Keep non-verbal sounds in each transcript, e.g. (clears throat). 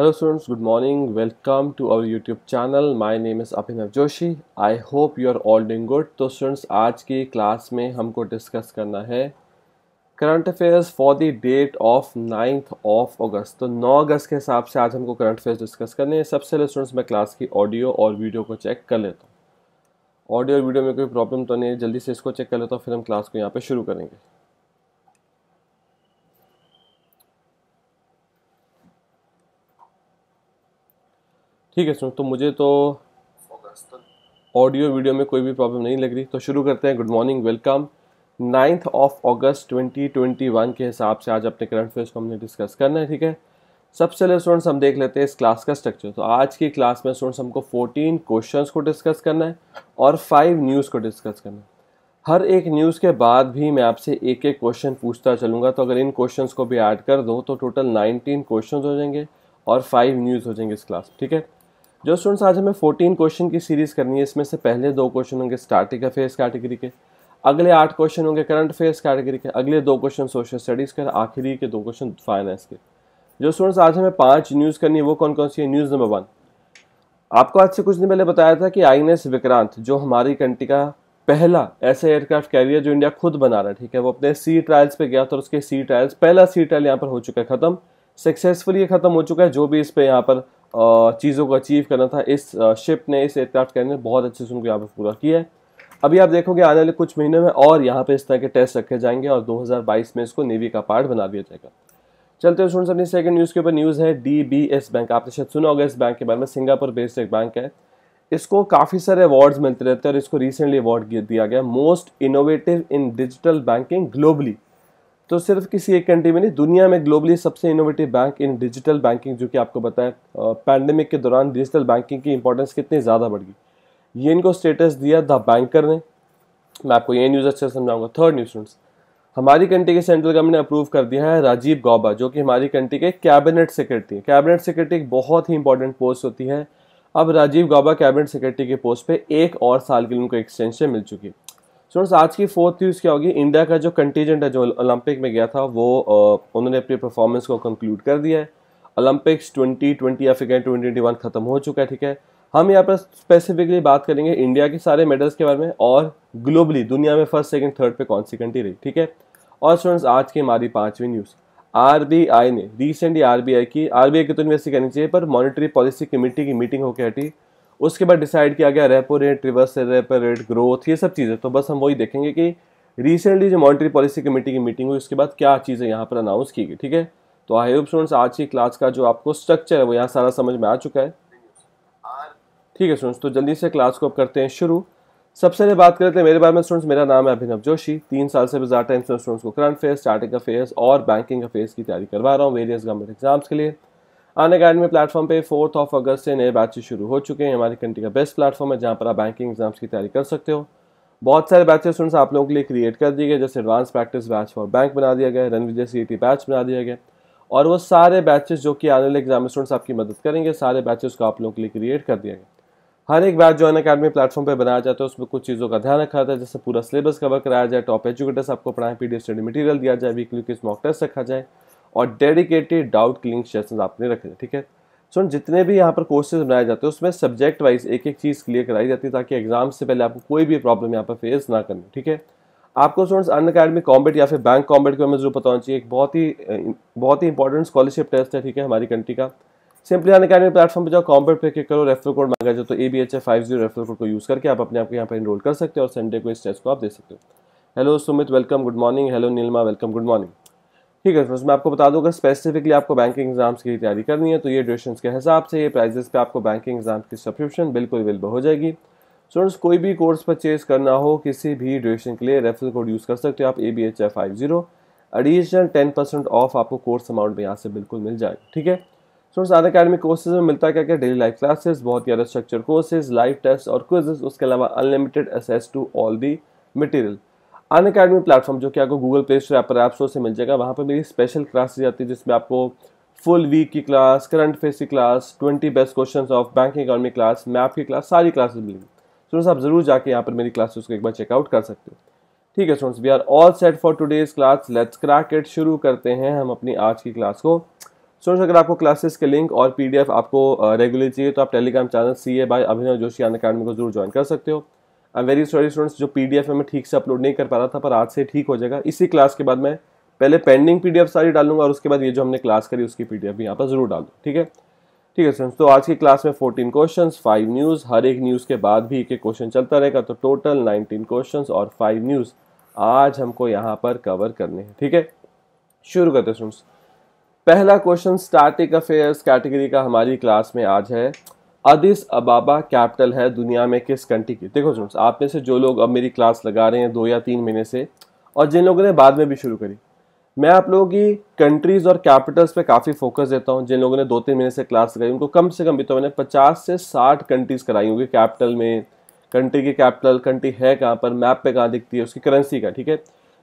Hello students good morning welcome to our YouTube channel my name is Abhinav Joshi I hope you are all doing good तो students आज की class में हमको discuss करना है current affairs for the date of ninth of August तो 9 अगस्त के हिसाब से आज हमको करंट अफेयर्स डिस्कस करने हैं सबसे पहले स्टूडेंट्स मैं क्लास की ऑडियो और वीडियो को चेक कर लेता हूँ ऑडियो और वीडियो में कोई प्रॉब्लम तो नहीं है जल्दी से इसको चेक कर लेता हूँ फिर हम क्लास को यहाँ पर शुरू करेंगे ठीक है सुनो तो मुझे तो ऑडियो वीडियो में कोई भी प्रॉब्लम नहीं लग रही तो शुरू करते हैं good morning welcome ninth of August 2021 के हिसाब से आज अपने करंट अफेयर्स को हमने डिस्कस करना है ठीक है सबसे पहले स्टूडेंट्स हम देख लेते हैं इस क्लास का स्ट्रक्चर तो आज की क्लास में स्टूडेंट्स हमको 14 क्वेश्चंस को डिस्कस करना है और फाइव न्यूज़ को डिस्कस करना है हर एक न्यूज़ के बाद भी मैं आपसे एक एक क्वेश्चन पूछता चलूँगा तो अगर इन क्वेश्चन को भी ऐड कर दो तो टोटल नाइनटीन क्वेश्चन हो जाएंगे और फाइव न्यूज़ हो जाएंगे इस क्लास ठीक है जो स्टूडेंट्स आज हमें फोर्टीन क्वेश्चन की सीरीज़ करनी है इसमें से पहले दो क्वेश्चन होंगे स्टार्टिंग अफेयर्स कैटेगरी के अगले आठ क्वेश्चन होंगे करंट अफेयर्स कैटेगरी के अगले दो क्वेश्चन सोशल स्टडीज़ के आखिरी के दो क्वेश्चन फाइनेंस के जो स्टूडेंट्स आज हमें पाँच न्यूज़ करनी है वो कौन कौन सी है न्यूज़ नंबर वन आपको आज से कुछ दिन पहले बताया था कि आई विक्रांत जो हमारी कंट्री का पहला ऐसा एयरक्राफ्ट कैरियर जो इंडिया खुद बना रहा है ठीक है वो अपने सी ट्रायल्स पे गया था और उसके सी ट्रायल्स पहला सी ट्रायल यहाँ पर हो चुका है खत्म सक्सेसफुली खत्म हो चुका है जो भी इस पे यहाँ पर चीज़ों को अचीव करना था इस शिप ने इस एयरक्राफ्ट कैरियर ने बहुत अच्छे से उनको यहाँ पर पूरा किया है अभी आप देखोगे आने वाले कुछ महीनों में और यहाँ पे इस तरह के टेस्ट रखे जाएंगे और 2022 में इसको नेवी का पार्ट बना दिया जाएगा चलते हैं स्टूडेंट्स अपनी सेकंड न्यूज़ के ऊपर न्यूज़ है डीबीएस बैंक आपने शायद सुना होगा इस बैंक के बारे में सिंगापुर बेस्ड एक बैंक है इसको काफ़ी सारे अवार्ड्स मिलते रहते हैं और इसको रिसेंटली अवार्ड दिया गया most innovative in digital banking globally तो सिर्फ किसी एक कंट्री में नहीं दुनिया में ग्लोबली सबसे innovative bank in digital banking जो कि आपको बताया पैंडमिक के दौरान डिजिटल बैंकिंग की इंपॉर्टेंस कितनी ज़्यादा बढ़ गई ये इनको स्टेटस दिया द बैंकर ने मैं आपको ये न्यूज़ अच्छे से समझाऊंगा थर्ड न्यूज स्टूडेंट्स हमारी कंट्री के सेंट्रल गवर्नमेंट ने अप्रूव कर दिया है राजीव गौबा जो कि हमारी कंट्री के कैबिनेट सेक्रेटरी है कैबिनेट सेक्रेटरी एक बहुत ही इंपॉर्टेंट पोस्ट होती है अब राजीव गौबा कैबिनेट सेक्रेटरी के पोस्ट पे एक और साल के लिए उनको एक्सटेंशन मिल चुकी है स्टूडेंट्स आज की फोर्थ न्यूज़ क्या होगी इंडिया का जो कंटीजेंट है जो ओलंपिक में गया था वो उन्होंने अपनी परफॉर्मेंस को कंक्लूड कर दिया है ओलंपिक्स 2020 या फिर कहें ट्वेंटी ख़त्म हो चुका है ठीक है हम यहाँ पर स्पेसिफिकली बात करेंगे इंडिया के सारे मेडल्स के बारे में और ग्लोबली दुनिया में फर्स्ट सेकेंड थर्ड पर कौन सी कंट्री रही ठीक है और स्टूडेंट्स आज की हमारी पाँचवीं न्यूज़ आर ने रिसेंटली आर की आर की तो इन्वेस्टिंग कहनी चाहिए पर मॉनिटरी पॉलिसी कमेटी की मीटिंग होकर हटी उसके बाद डिसाइड किया गया repo rate reverse repo rate growth ये सब चीज़ें तो बस हम वही देखेंगे कि रिसेंटली जो मॉनिटरी पॉलिसी कमेटी की मीटिंग हुई उसके बाद क्या चीज़ें यहाँ पर अनाउंस की गई ठीक है तो आई होप स्टूडेंट्स आज की क्लास का जो आपको स्ट्रक्चर है वो यहाँ सारा समझ में आ चुका है ठीक है स्टूडेंट्स तो जल्दी से क्लास को अब करते हैं शुरू सबसे पहले बात करते हैं मेरे बारे में स्टूडेंट्स मेरा नाम है अभिनव जोशी तीन साल से भी ज़्यादा टाइम स्टूडेंट्स को करंट अफेयर्स स्टार्टिंग अफेयर्स और बैंकिंग अफेयर्स की तैयारी करवा रहा हूँ वेरियस गवर्नमेंट एग्जाम्स के लिए अन अकेडमी प्लेटफॉर्म पे फोर्थ ऑफ अगस्त से नए बैचेज शुरू हो चुके हैं हमारी कंट्री का बेस्ट प्लेटफॉर्म है जहाँ पर आप बैंकिंग एग्जाम्स की तैयारी कर सकते हो बहुत सारे बैचेस स्टूडेंट्स आप लोगों के लिए क्रिएट कर दिए गए जैसे advance practice batch for bank बना दिया गया विजय सी टी बैच बना दिया गया और वो सारे बैचेस जो कि आने वाले एग्जाम स्टूडेंट्स आपकी मदद करेंगे सारे बैचेस को आप लोगों के लिए क्रिएट कर दिया गया हर एक बैच जो अन अकेडमी प्लेटफॉर्म पर बनाया जाता है उसमें कुछ चीज़ों का ध्यान रखा जाता है जैसे पूरा सिलेबस कवर कराया जाए टॉप एजुकेटर्स आपको पढ़ाएं पी स्टडी मटीरियल दिया जाए वीकली किस मॉक टेस्ट रखा जाए और डेडिकेटेड डाउट क्लिनिंग सेशन आपने रखे ठीक है सो जितने भी यहाँ पर कोर्सेज बनाए जाते हैं उसमें सब्जेक्ट वाइज एक एक चीज़ क्लियर कराई जाती है ताकि एग्जाम से पहले आपको कोई भी प्रॉब्लम यहाँ पर फेस ना करनी ठीक है आपको स्टूडेंट्स अन अकेडमी कॉम्बेट या फिर बैंक कॉम्बेट के हमें जरूर पता होना चाहिए एक बहुत ही बहुत ही इंपॉर्टेंट स्कॉलरशिप टेस्ट है ठीक है हमारी कंट्री का सिंपली अन अकेडमी प्लेटफॉर्म पर जाओ कॉम्बेट पे क्लिक करो रेफर कोड मांगा जाए तो A B H A five zero refer code को यूज़ करके आप अपने आप को यहाँ पर इनरोल कर सकते हो और संडे को इस टेस्ट को आप दे सकते हो hello Sumit welcome good morning hello Neelma welcome good morning ठीक है फ्रेंड्स मैं आपको बता दूँ अगर स्पेसिफिकली आपको बैंकिंग एग्जाम्स की तैयारी करनी है तो ये ड्यूरेशन के हिसाब से ये प्राइजेस पे आपको बैंकिंग एग्जाम्स की सब्सक्रिप्शन बिल्कुल अवेलेबल हो जाएगी स्टूडेंट्स कोई भी कोर्स परचेज करना हो किसी भी ड्यूरेशन के लिए रेफरल कोड यूज़ कर सकते हो आप A B H F five zero additional ten percent off आपको कोर्स अमाउंट में यहाँ से बिल्कुल मिल जाएगा ठीक है स्टूडेंट्स आधा अकेडमिक कोर्सेज में मिलता क्या क्या डेली लाइफ क्लासेस बहुत ज़्यादा स्ट्रक्चर कोर्सेज लाइव टेस्ट और क्विजेस उसके अलावा unlimited access to all the material Unacademy platform जो कि आपको गूगल प्ले स्टोर पर ऐप स्टोर से मिल जाएगा वहाँ पर मेरी स्पेशल दी आती है जिसमें आपको फुल वीक की क्लास करंट अफेयर की class twenty best question of banking economy class map की क्लास सारी क्लासेज मिलेंगी स्टूडेंट्स आप जरूर जाके यहाँ पर मेरी क्लासेस को एक बार चेकआउट कर सकते हो ठीक है students we are all set for today's class let's crack it शुरू करते हैं हम अपनी आज की क्लास को स्टूडेंट्स अगर आपको क्लासेस के लिंक और एफ आपको रेगुलर चाहिए तो आप Telegram channel C A by Abhinav Joshi Unacademy को जरूर ज्वाइन कर सकते हो I am very sorry students जो पी में मैं ठीक से अपलोड नहीं कर पा रहा था पर आज से ठीक हो जाएगा इसी क्लास के बाद मैं पहले पेंडिंग पी सारी डालूंगा और उसके बाद ये जो हमने क्लास करी उसकी पी एफ यहाँ पर जरूर डालूँ ठीक है ठीक है स्टूडेंट्स तो आज की क्लास में फोर्टीन क्वेश्चन फाइव न्यूज़ हर एक न्यूज़ के बाद भी एक एक क्वेश्चन चलता रहेगा तो टोटल नाइनटीन क्वेश्चन और फाइव न्यूज़ आज हमको यहाँ पर कवर करने हैं ठीक है शुरू करते हैं स्टूडेंट्स पहला क्वेश्चन स्टैटिक अफेयर्स कैटेगरी का हमारी क्लास में आज है अदिस अबाबा कैपिटल है दुनिया में किस कंट्री की देखो सुनो आप में से जो लोग अब मेरी क्लास लगा रहे हैं दो या तीन महीने से और जिन लोगों ने बाद में भी शुरू करी मैं आप लोगों की कंट्रीज़ और कैपिटल्स पे काफ़ी फोकस देता हूँ जिन लोगों ने दो तीन महीने से क्लास लगाई उनको कम से कम भी तो मैंने पचास से साठ कंट्रीज़ कराई होंगी कैपिटल में कंट्री की कैपिटल कंट्री है कहाँ पर मैप पे कहाँ दिखती है उसकी करेंसी का ठीक है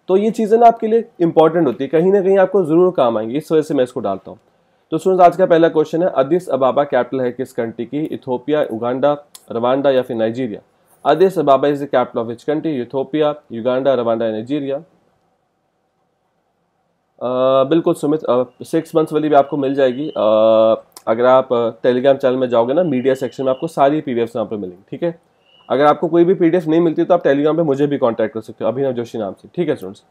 तो ये चीज़ें ना आपके लिए इंपॉर्टेंट होती है कहीं ना कहीं आपको ज़रूर काम आएंगी इस वजह से मैं इसको डालता हूँ तो स्टूडेंट्स आज का पहला क्वेश्चन है अदिस अबाबा कैपिटल है किस कंट्री की इथोपिया उगांडा रवांडा या फिर Nigeria Addis Ababa is the capital of which country Ethiopia Uganda Rwanda Nigeria बिल्कुल सुमित सिक्स uh, मंथ्स वाली भी आपको मिल जाएगी आ, uh, अगर आप टेलीग्राम uh, चैनल में जाओगे ना मीडिया सेक्शन में आपको सारी पी डी एफ्स पर मिलेंगी ठीक है अगर आपको कोई भी पी नहीं मिलती तो आप टेलीग्राम पर मुझे भी कॉन्टैक्ट कर सकते हो अभिनव जोशी नाम से ठीक है स्टूडेंट्स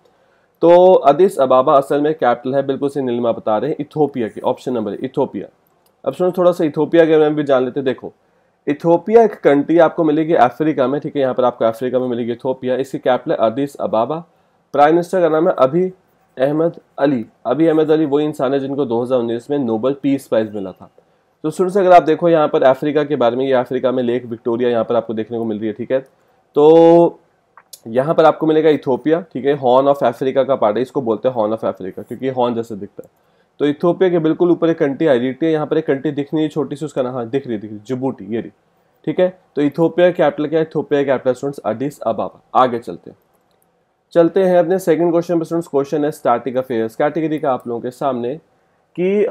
तो अदिस अबाबा असल में कैपिटल है बिल्कुल से नीलिमा बता रहे हैं इथोपिया की ऑप्शन नंबर है इथोपिया अब सुनो थोड़ा सा इथोपिया के बारे में भी जान लेते देखो इथोपिया एक कंट्री आपको मिलेगी अफ्रीका में ठीक है यहाँ पर आपको अफ्रीका में मिलेगी इथोपिया इसकी कैपिटल है अदिस अबाबा प्राइम मिनिस्टर का नाम है अभी अहमद अली अभी अहमद अली वही इंसान है जिनको दो में नोबल पीस प्राइज़ मिला था तो शुरू से अगर आप देखो यहाँ पर अफ्रीका के बारे में ये अफ्रीका में लेक विक्टोरिया यहाँ पर आपको देखने को मिल रही है ठीक है तो यहाँ पर आपको मिलेगा इथोपिया ठीक है हॉर्न ऑफ अफ्रीका का पार्ट है इसको बोलते हैं हॉर्न ऑफ अफ्रीका क्योंकि हॉर्न जैसे दिखता है तो इथोपिया के बिल्कुल ऊपर एक कंट्री आई रही है यहाँ पर एक कंट्री दिख रही है छोटी सी उसका नाम हाँ, दिख रही दिख रही जबूटी ये रही ठीक है तो इथोपिया कैपिटल क्या है Ethiopia capital students Addis Ababa आगे चलते हैं चलते हैं अपने सेकंड क्वेश्चन स्टूडेंट्स क्वेश्चन है स्टार्टिंग अफेयर्स कैटेगरी का आप लोगों के सामने कि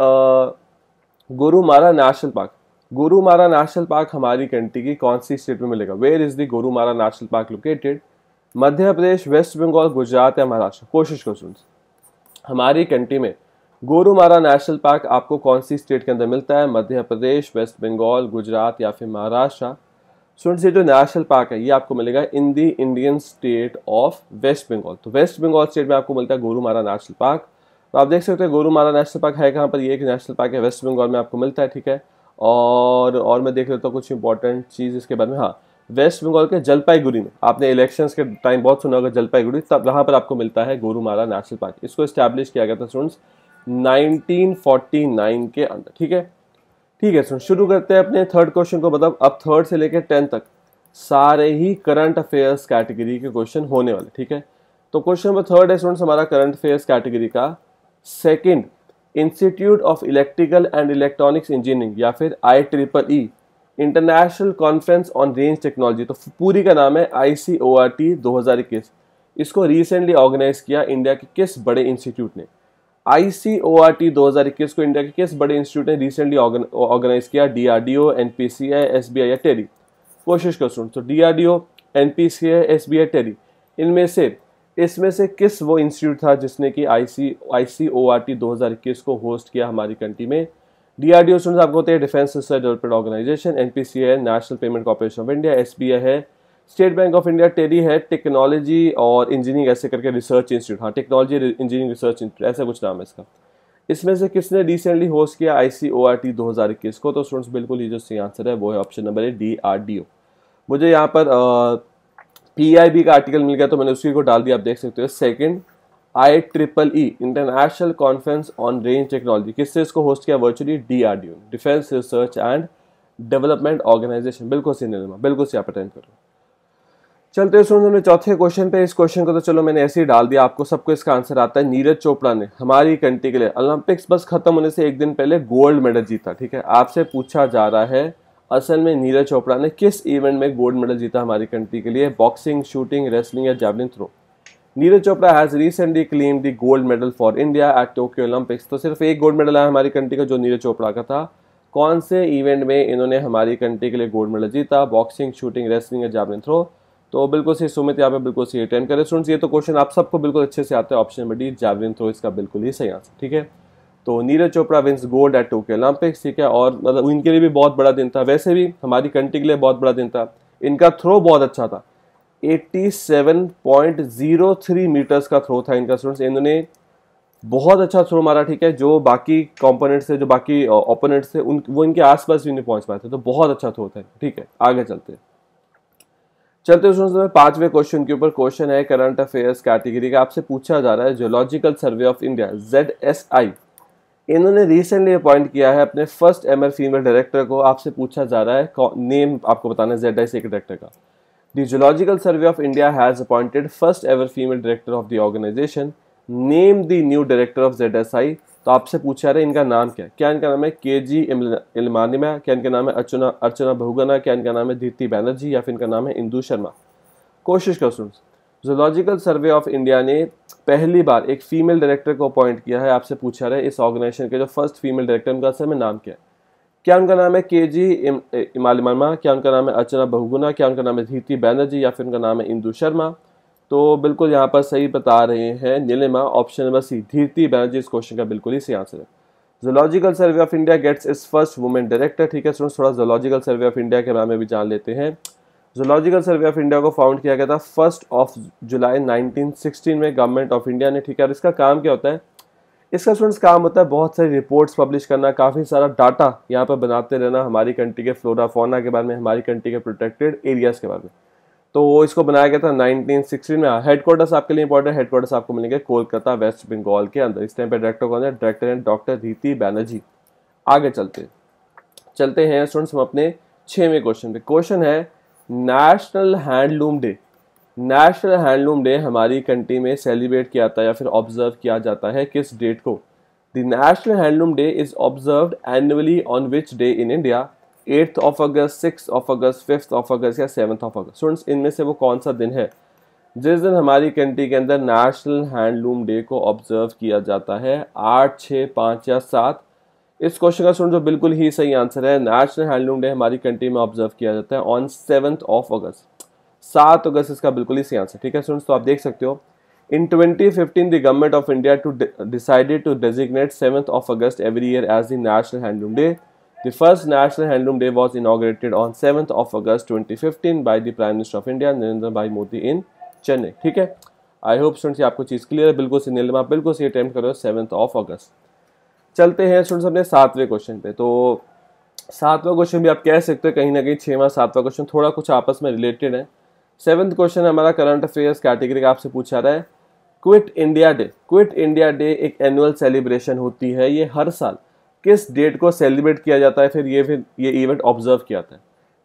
Gorumara national park Gorumara national park हमारी कंट्री की कौन सी स्टेट में मिलेगा where is the Gorumara national park located Madhya Pradesh West Bengal Gujarat या महाराष्ट्र कोशिश करो सुन हमारी कंट्री में गोरुमारा नेशनल पार्क आपको कौन सी स्टेट के अंदर मिलता है मध्य प्रदेश वेस्ट बंगाल गुजरात या फिर महाराष्ट्र सुन ये जो नेशनल पार्क है ये आपको मिलेगा in the Indian state of West Bengal तो वेस्ट बंगाल स्टेट में आपको मिलता है गोरुमारा नेशनल पार्क तो आप देख सकते हैं गोरुमारा नेशनल पार्क है कहाँ पर ये एक नेशनल पार्क है वेस्ट बंगाल में आपको मिलता है ठीक है और और मैं देख लेता हूँ कुछ इंपॉर्टेंट चीज़ इसके बारे में हाँ वेस्ट बंगाल के जलपाईगुड़ी में आपने इलेक्शंस के टाइम बहुत सुना होगा जलपाईगुड़ी तब वहाँ पर आपको मिलता है गोरुमारा नेशनल पार्क इसको इस्टेब्लिश किया गया था स्टूडेंट्स नाइनटीन के अंदर ठीक है ठीक है स्टूडेंट शुरू करते हैं अपने थर्ड क्वेश्चन को मतलब अब थर्ड से लेकर टेंथ तक सारे ही करंट अफेयर्स कैटेगरी के क्वेश्चन होने वाले ठीक है तो क्वेश्चन नंबर थर्ड है स्टूडेंट्स हमारा करंट अफेयर्स कैटेगरी का second institute of electrical and electronics engineering या फिर I triple E international conference on range technology तो पूरी का नाम है आई सी ओ आर टी दो हज़ार इक्कीस इसको रिसेंटली ऑर्गेनाइज किया इंडिया के किस बड़े इंस्टीट्यूट ने आई सी ओ आर टी दो हज़ार इक्कीस को इंडिया के किस बड़े इंस्टीट्यूट ने रिसेंटली ऑर्गेनाइज किया D R D O N P C I S B I या टेरी कोशिश कर सुन तो D R D O N P C I S B I TERI इनमें से इसमें से किस वो इंस्टीट्यूट था जिसने कि आई सी आई सी ओ आर टी दो हज़ार इक्कीस को होस्ट किया हमारी कंट्री में डीआरडीओ स्टूडेंट्स आपको होते हैं defence research development organisation NPC है national payment corporation of India I है state bank of India TERI है टेक्नोलॉजी और इंजीनियरिंग ऐसे करके रिसर्च इंस्टीट्यूट हाँ टेक्नोलॉजी इंजीनियरिंग रिसर्च इंस्टीट्यूट ऐसा कुछ नाम है इसका इसमें से किसने रिसेंटली होस्ट किया आई सी ओ आर टी दो हज़ार इक्कीस को तो स्टूडेंट्स बिल्कुल ये जो सही आंसर है वो है ऑप्शन नंबर है डी आर डी ओ मुझे यहाँ पर पी आई बी का आर्टिकल मिल गया तो मैंने उसी को डाल दिया आप देख सकते हो second I triple E international conference on range technology किससे इसको होस्ट किया virtually D R D defence research and development organisation बिल्कुल से निर्मा बिल्कुल सी आप अटेंड करो चलते हैं सुनो चौथे क्वेश्चन पे इस क्वेश्चन को तो चलो मैंने ऐसे ही डाल दिया आपको सबको इसका आंसर आता है नीरज चोपड़ा ने हमारी कंट्री के लिए ओलंपिक्स बस खत्म होने से एक दिन पहले गोल्ड मेडल जीता ठीक है आपसे पूछा जा रहा है असल में नीरज चोपड़ा ने किस इवेंट में गोल्ड मेडल जीता हमारी कंट्री के लिए बॉक्सिंग शूटिंग रेसलिंग या javelin throw Neeraj Chopra has recently claimed the gold medal for India at Tokyo Olympics तो सिर्फ एक गोल्ड मेडल है हमारी कंट्री का जो नीरज चोपड़ा का था कौन से इवेंट में इन्होंने हमारी कंट्री के लिए गोल्ड मेडल जीता बॉक्सिंग शूटिंग रेसलिंग या जावलिन थ्रो तो बिल्कुल सही सुमित यहाँ पे बिल्कुल सही अटेंड करें स्टूडेंट्स ये तो क्वेश्चन आप सबको बिल्कुल अच्छे से आते हैं option number D javelin throw इसका बिल्कुल ही सही आंसर ठीक है तो Neeraj Chopra wins gold at Tokyo Olympics ठीक है और मतलब इनके लिए भी बहुत बड़ा दिन था वैसे भी हमारी कंट्री के लिए बहुत बड़ा दिन था इनका थ्रो बहुत अच्छा था 87.03 मीटर्स का थ्रो था इनका स्टूडेंट्स इन्होंने बहुत अच्छा थ्रो मारा ठीक है जो बाकी कंपोनेंट्स थे जो बाकी ओपोनेंट्स थे उन वो इनके आसपास भी नहीं पहुंच पाए थे तो बहुत अच्छा थ्रो था ठीक है आगे चलते हैं चलते स्टूडेंट्स में पांचवें क्वेश्चन के ऊपर क्वेश्चन है करंट अफेयर्स कैटेगरी का आपसे पूछा जा रहा है geological survey of India Z S I इन्होंने रिसेंटली अपॉइंट किया है अपने फर्स्ट एम फीमेल डायरेक्टर को आपसे पूछा जा रहा है नेम आपको बताना है जेड आई सी के डायरेक्टर का The Geological Survey of India has appointed first ever female director of the organization. Name the new director of ZSI. तो आपसे पूछा रहे इनका नाम क्या क्या इनका नाम है के जी इलमानिमा क्या इनका नाम है अर्चना अर्चना बहुगना क्या इनका नाम है दीप्ति बैनर्जी या फिर इनका नाम है इंदू शर्मा कोशिश करो students zoological survey of India ने पहली बार एक फीमेल डायरेक्टर को अपॉइंट किया है आपसे पूछा रहे इस ऑर्गेनाइजेशन के जो फर्स्ट फीमेल डायरेक्टर उनका सर में नाम क्या है क्या उनका नाम है के जी इम, इमाल मर्मा क्या उनका नाम है अर्चना बहुगुना क्या उनका नाम है धीति बैनर्जी या फिर उनका नाम है इंदू शर्मा तो बिल्कुल यहाँ पर सही बता रहे हैं Nilima option number C Dhiti Banerjee इस क्वेश्चन का बिल्कुल ही सही आंसर है zoological survey of India gets its first women director ठीक है स्टूडेंट्स थोड़ा जोलॉजिकल सर्वे ऑफ इंडिया के बारे में भी जान लेते हैं जोलॉजिकल सर्वे ऑफ इंडिया को फाउंड किया गया था फर्स्ट ऑफ जुलाई 1916 में गवर्नमेंट ऑफ इंडिया ने ठीक है और इसका काम क्या होता है इसका स्टूडेंट्स काम होता है बहुत सारी रिपोर्ट्स पब्लिश करना काफ़ी सारा डाटा यहाँ पर बनाते रहना हमारी कंट्री के फ्लोरा फोना के बारे में हमारी कंट्री के प्रोटेक्टेड एरियाज़ के बारे में तो इसको बनाया गया था 1960 में हेडक्वार्टर्स आपके लिए इंपॉर्टेंट हेडक्वार्टर्स आपको मिलेंगे कोलकाता वेस्ट बंगाल के अंदर इस टाइम पे डायरेक्टर कौन है डायरेक्टर हैं डॉक्टर रीति बैनर्जी आगे चलते चलते हैं स्टूडेंट्स हम अपने छवें क्वेश्चन पे क्वेश्चन है national handloom day national handloom day हमारी कंट्री में सेलिब्रेट किया जाता है या फिर ऑब्जर्व किया जाता है किस डेट को the national handloom day is observe annually on which day in India eighth of August six of August fifth of August या सेवन्थ ऑफ अगस्त स्टूडेंट्स इनमें से वो कौन सा दिन है जिस दिन हमारी कंट्री के अंदर नेशनल हैंडलूम डे को ऑब्जर्व किया जाता है आठ छः पाँच या सात इस क्वेश्चन का स्टूडेंट जो बिल्कुल ही सही आंसर है नेशनल हैंडलूम डे हमारी कंट्री में ऑब्जर्व किया जाता है ऑन सेवन्थ ऑफ अगस्त सात अगस्त इसका बिल्कुल ही सही आंसर ठीक है स्टूडेंट्स तो आप देख सकते हो in twenty fifteen the government of India to decided to designate seventh of August every year as the national handloom day the first national handloom day was inaugurated on seventh of August 2015 fifteen by the prime minister of India Narendra bhai Modi इन चेन्नई ठीक है I hope students ये आपको चीज़ clear है बिल्कुल C आप बिल्कुल C attempt करो seventh of August चलते हैं स्टूडेंट्स अपने सातवें क्वेश्चन पे तो सातवां क्वेश्चन भी आप कह सकते हो कहीं ना कहीं छः माह सातवां क्वेश्चन थोड़ा कुछ आपस में रिलेटेड है सेवन्थ क्वेश्चन हमारा करंट अफेयर्स कैटेगरी का आपसे पूछा रहा है quit India day quit India day एक एनुअल सेलिब्रेशन होती है ये हर साल किस डेट को सेलिब्रेट किया जाता है फिर ये फिर ये इवेंट ऑब्जर्व किया जाता है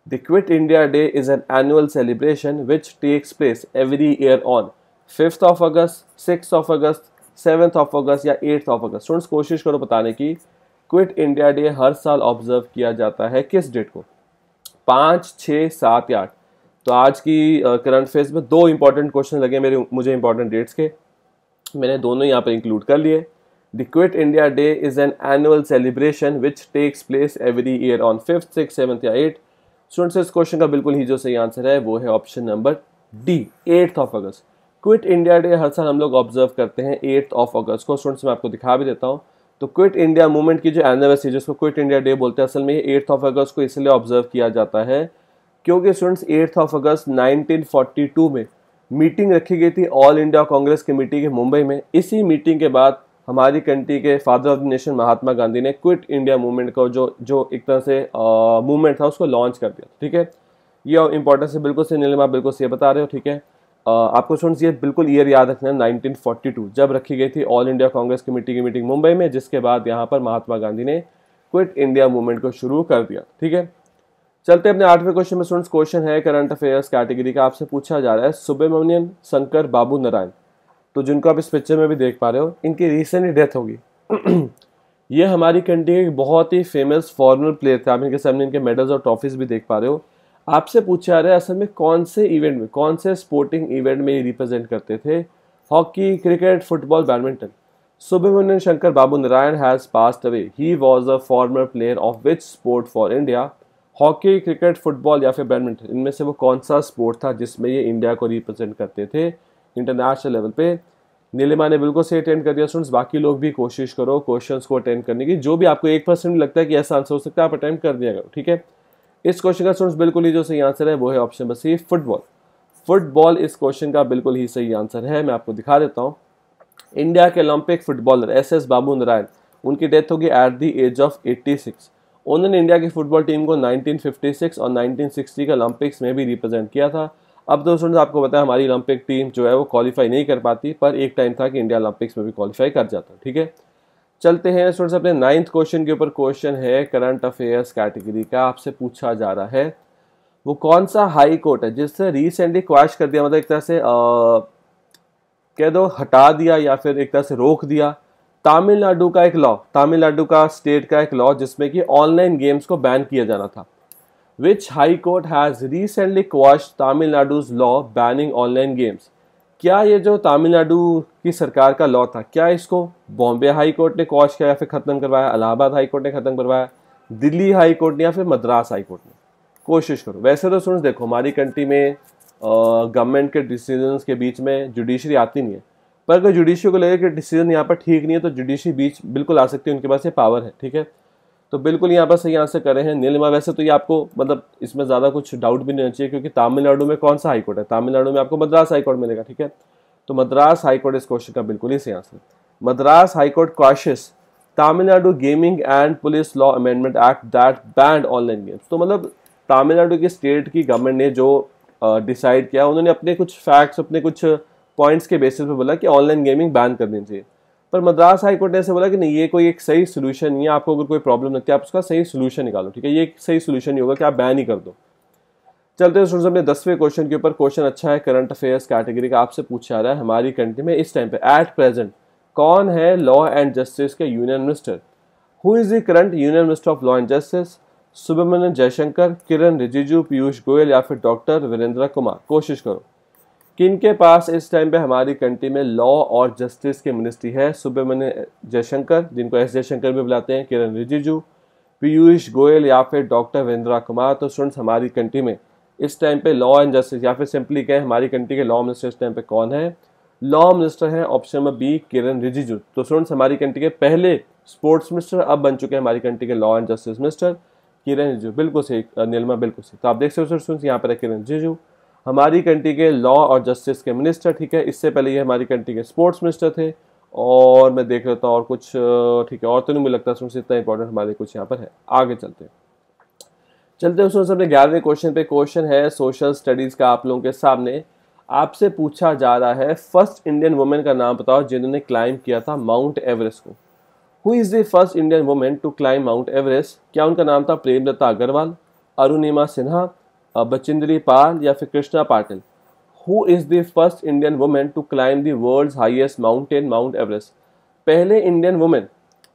the quit India day is an annual celebration which takes place every year on fifth of August six of August seventh of August या एट्थ ऑफ अगस्त स्टूडेंट्स कोशिश करो बताने की क्विट इंडिया डे हर साल ऑब्जर्व किया जाता है किस डेट को पाँच छः सात या आठ तो आज की करंट फेज में दो इंपॉर्टेंट क्वेश्चन लगे मेरे मुझे इंपॉर्टेंट डेट्स के मैंने दोनों यहाँ पर इंक्लूड कर लिए the quit India day is an annual celebration which takes place every year on fifth six 7th या एट स्टूडेंट्स इस क्वेश्चन का बिल्कुल ही जो सही आंसर है वो है option number D eighth of August quit India day हर साल हम लोग ऑब्जर्व करते हैं एट्थ ऑफ अगस्त को स्टूडेंट्स मैं आपको दिखा भी देता हूँ तो क्विट इंडिया मूवमेंट की जो एनिवर्सरी जिसको क्विट इंडिया डे बोलते हैं असल में एट्थ ऑफ अगस्त को इसलिए ऑब्जर्व किया जाता है क्योंकि स्टूडेंट्स एट्थ ऑफ अगस्त 1942 में मीटिंग रखी गई थी ऑल इंडिया कांग्रेस कमेटी के मुंबई में इसी मीटिंग के बाद हमारी कंट्री के father of the nation Mahatma Gandhi ने क्विट इंडिया मूवमेंट को जो जो एक तरह से मूवमेंट था उसको लॉन्च कर दिया ठीक है ये इंपॉर्टेंस है बिल्कुल से नीलिमा बिल्कुल से बता रहे हो ठीक है आपको स्टूडेंट्स ये बिल्कुल ईयर याद रखना है 1942 जब रखी गई थी ऑल इंडिया कांग्रेस कमेटी की मीटिंग मुंबई में जिसके बाद यहाँ पर महात्मा गांधी ने क्विट इंडिया मूवमेंट को शुरू कर दिया ठीक है चलते अपने आठवें क्वेश्चन में स्टूडेंट्स क्वेश्चन है करंट अफेयर्स कैटेगरी का आपसे पूछा जा रहा है सुब्रमण्यन शंकर बाबू नारायण तो जिनको आप इस पिक्चर में भी देख पा रहे हो इनकी रिसेंटली डेथ होगी (clears throat) ये हमारी कंट्री के बहुत ही फेमस फॉर्मल प्लेयर थे आप इनके सामने इनके मेडल्स और ट्रॉफीज भी देख पा रहे हो आपसे पूछा जा रहा है असल में कौन से इवेंट में कौन से स्पोर्टिंग इवेंट में ये रिप्रेजेंट करते थे hockey cricket football badminton Subramanian Shankar Babu Narayan has passed away he was a former player of which sport for India hockey cricket football या फिर बैडमिंटन इनमें से वो कौन सा स्पोर्ट था जिसमें ये इंडिया को रिप्रेजेंट करते थे इंटरनेशनल लेवल पे नीलिमा ने बिल्कुल सही अटेंड कर दिया स्टूडेंट्स बाकी लोग भी कोशिश करो क्वेश्चंस को अटेंड करने की जो भी आपको एक परसेंट लगता है कि ऐसा आंसर हो सकता है आप अटेंड कर दिया करो ठीक है इस क्वेश्चन का स्टूडेंट्स बिल्कुल ही जो सही आंसर है वो है ऑप्शन बस ये फुटबॉल फुटबॉल इस क्वेश्चन का बिल्कुल ही सही आंसर है मैं आपको दिखा देता हूँ इंडिया के Olympic footballer S S Babu Narayan उनकी डेथ होगी at the age of eighty six उन्होंने इंडिया की फुटबॉल टीम को 1956 और 1960 के ओलंपिक्स में भी रिप्रेजेंट किया था अब दोस्तों आपको बताया हमारी ओलंपिक टीम जो है वो क्वालिफाई नहीं कर पाती पर एक टाइम था कि इंडिया ओलंपिक्स में भी क्वालिफाई कर जाता ठीक है चलते हैं स्टूडेंट्स अपने नाइन्थ क्वेश्चन के ऊपर क्वेश्चन है करंट अफेयर्स कैटेगरी का आपसे पूछा जा रहा है वो कौन सा हाई कोर्ट है जिससे रिसेंटली क्वाश कर दिया मतलब एक तरह से आ, कह दो हटा दिया या फिर एक तरह से रोक दिया तमिलनाडु का एक लॉ तमिलनाडु का स्टेट का एक लॉ जिसमें कि ऑनलाइन गेम्स को बैन किया जाना था which high court has recently quash Tamil Nadu's law banning online games क्या ये जो तमिलनाडु की सरकार का लॉ था क्या इसको बॉम्बे हाई कोर्ट ने क्वाश किया या फिर ख़त्म करवाया अलाहाबाद हाई कोर्ट ने ख़त्म करवाया दिल्ली हाई कोर्ट ने या फिर मद्रास हाई कोर्ट ने कोशिश करो वैसे तो सुनो देखो हमारी कंट्री में गवर्नमेंट के डिसीजन के बीच में जुडिशरी आती नहीं है पर अगर जुडिशरी को लगे कि डिसीजन यहाँ पर ठीक नहीं है तो जुडिशरी बीच बिल्कुल आ सकती है उनके पास ये पावर है ठीक है तो बिल्कुल यहाँ पर सही आंसर करें हैं नीलिमा वैसे तो ये आपको मतलब इसमें ज़्यादा कुछ डाउट भी नहीं होना चाहिए क्योंकि तमिलनाडु में कौन सा हाईकोर्ट है तमिलनाडु में आपको मद्रास हाईकोर्ट मिलेगा ठीक है तो मद्रास हाईकोर्ट इस क्वेश्चन का बिल्कुल ही सही answer Madras high court quashes Tamil Nadu gaming and police law amendment act that banned online games तो मतलब तमिलनाडु की स्टेट की गवर्नमेंट ने जो डिसाइड किया उन्होंने अपने कुछ फैक्ट्स अपने कुछ पॉइंट्स के बेसिस पे बोला कि ऑनलाइन गेमिंग बैन कर देनी चाहिए पर मद्रास हाई कोर्ट ने ऐसे बोला कि नहीं ये कोई एक सही सोल्यूशन नहीं है आपको अगर कोई प्रॉब्लम लगती है आप उसका सही सोल्यूशन निकालो ठीक है ये एक सही सोल्यूशन नहीं होगा कि आप बैन ही कर दो चलते हैं स्टूडेंट्स अपने दसवें क्वेश्चन के ऊपर क्वेश्चन अच्छा है करंट अफेयर्स कैटेगरी का आपसे पूछा जा रहा है हमारी कंट्री में इस टाइम पे एट प्रेजेंट कौन है लॉ एंड जस्टिस के union minister who is the current union minister of law and justice Subrahmanyam Jaishankar Kiren Rijiju Piyush Goyal या फिर डॉक्टर वीरेंद्र कुमार कोशिश करो किन के पास इस टाइम पे हमारी कंट्री में लॉ और जस्टिस की मिनिस्ट्री है सुब्रमण्य जयशंकर जिनको एस जयशंकर भी बुलाते हैं किरण रिजिजू पीयूष गोयल या फिर डॉक्टर वेंद्रा कुमार तो स्टूडेंट्स हमारी कंट्री में इस टाइम पे लॉ एंड जस्टिस या फिर सिंपली कहें हमारी कंट्री के लॉ मिनिस्टर इस टाइम पे कौन है लॉ मिनिस्टर हैं option number B Kiren Rijiju तो स्टूडेंट्स हमारी कंट्री के पहले स्पोर्ट्स मिनिस्टर अब बन चुके हैं हमारी कंट्री के law and justice minister Kiren Rijiju बिल्कुल सही निर्मा बिल्कुल सही तो आप देख सकते हो स्टूडेंट्स यहाँ पर है किरण रिजिजू हमारी कंट्री के लॉ और जस्टिस के मिनिस्टर ठीक है इससे पहले ये हमारी कंट्री के स्पोर्ट्स मिनिस्टर थे और मैं देख लेता हूँ और कुछ ठीक है और तो नहीं मुझे लगता है इतना इंपॉर्टेंट हमारे कुछ यहाँ पर है आगे चलते हैं चलते हैं उसमें ग्यारहवें क्वेश्चन पे क्वेश्चन है सोशल स्टडीज़ का आप लोगों के सामने आपसे पूछा जा रहा है फर्स्ट इंडियन वुमेन का नाम बताओ जिन्होंने क्लाइम किया था माउंट एवरेस्ट को who is the first Indian women to climb Mount Everest क्या उनका नाम था प्रेमलता अग्रवाल अरुणिमा सिन्हा बचिंद्री uh, पाल या फिर Krishna Patil who is the first Indian women to climb the world highest mountain Mount Everest पहले इंडियन वुमेन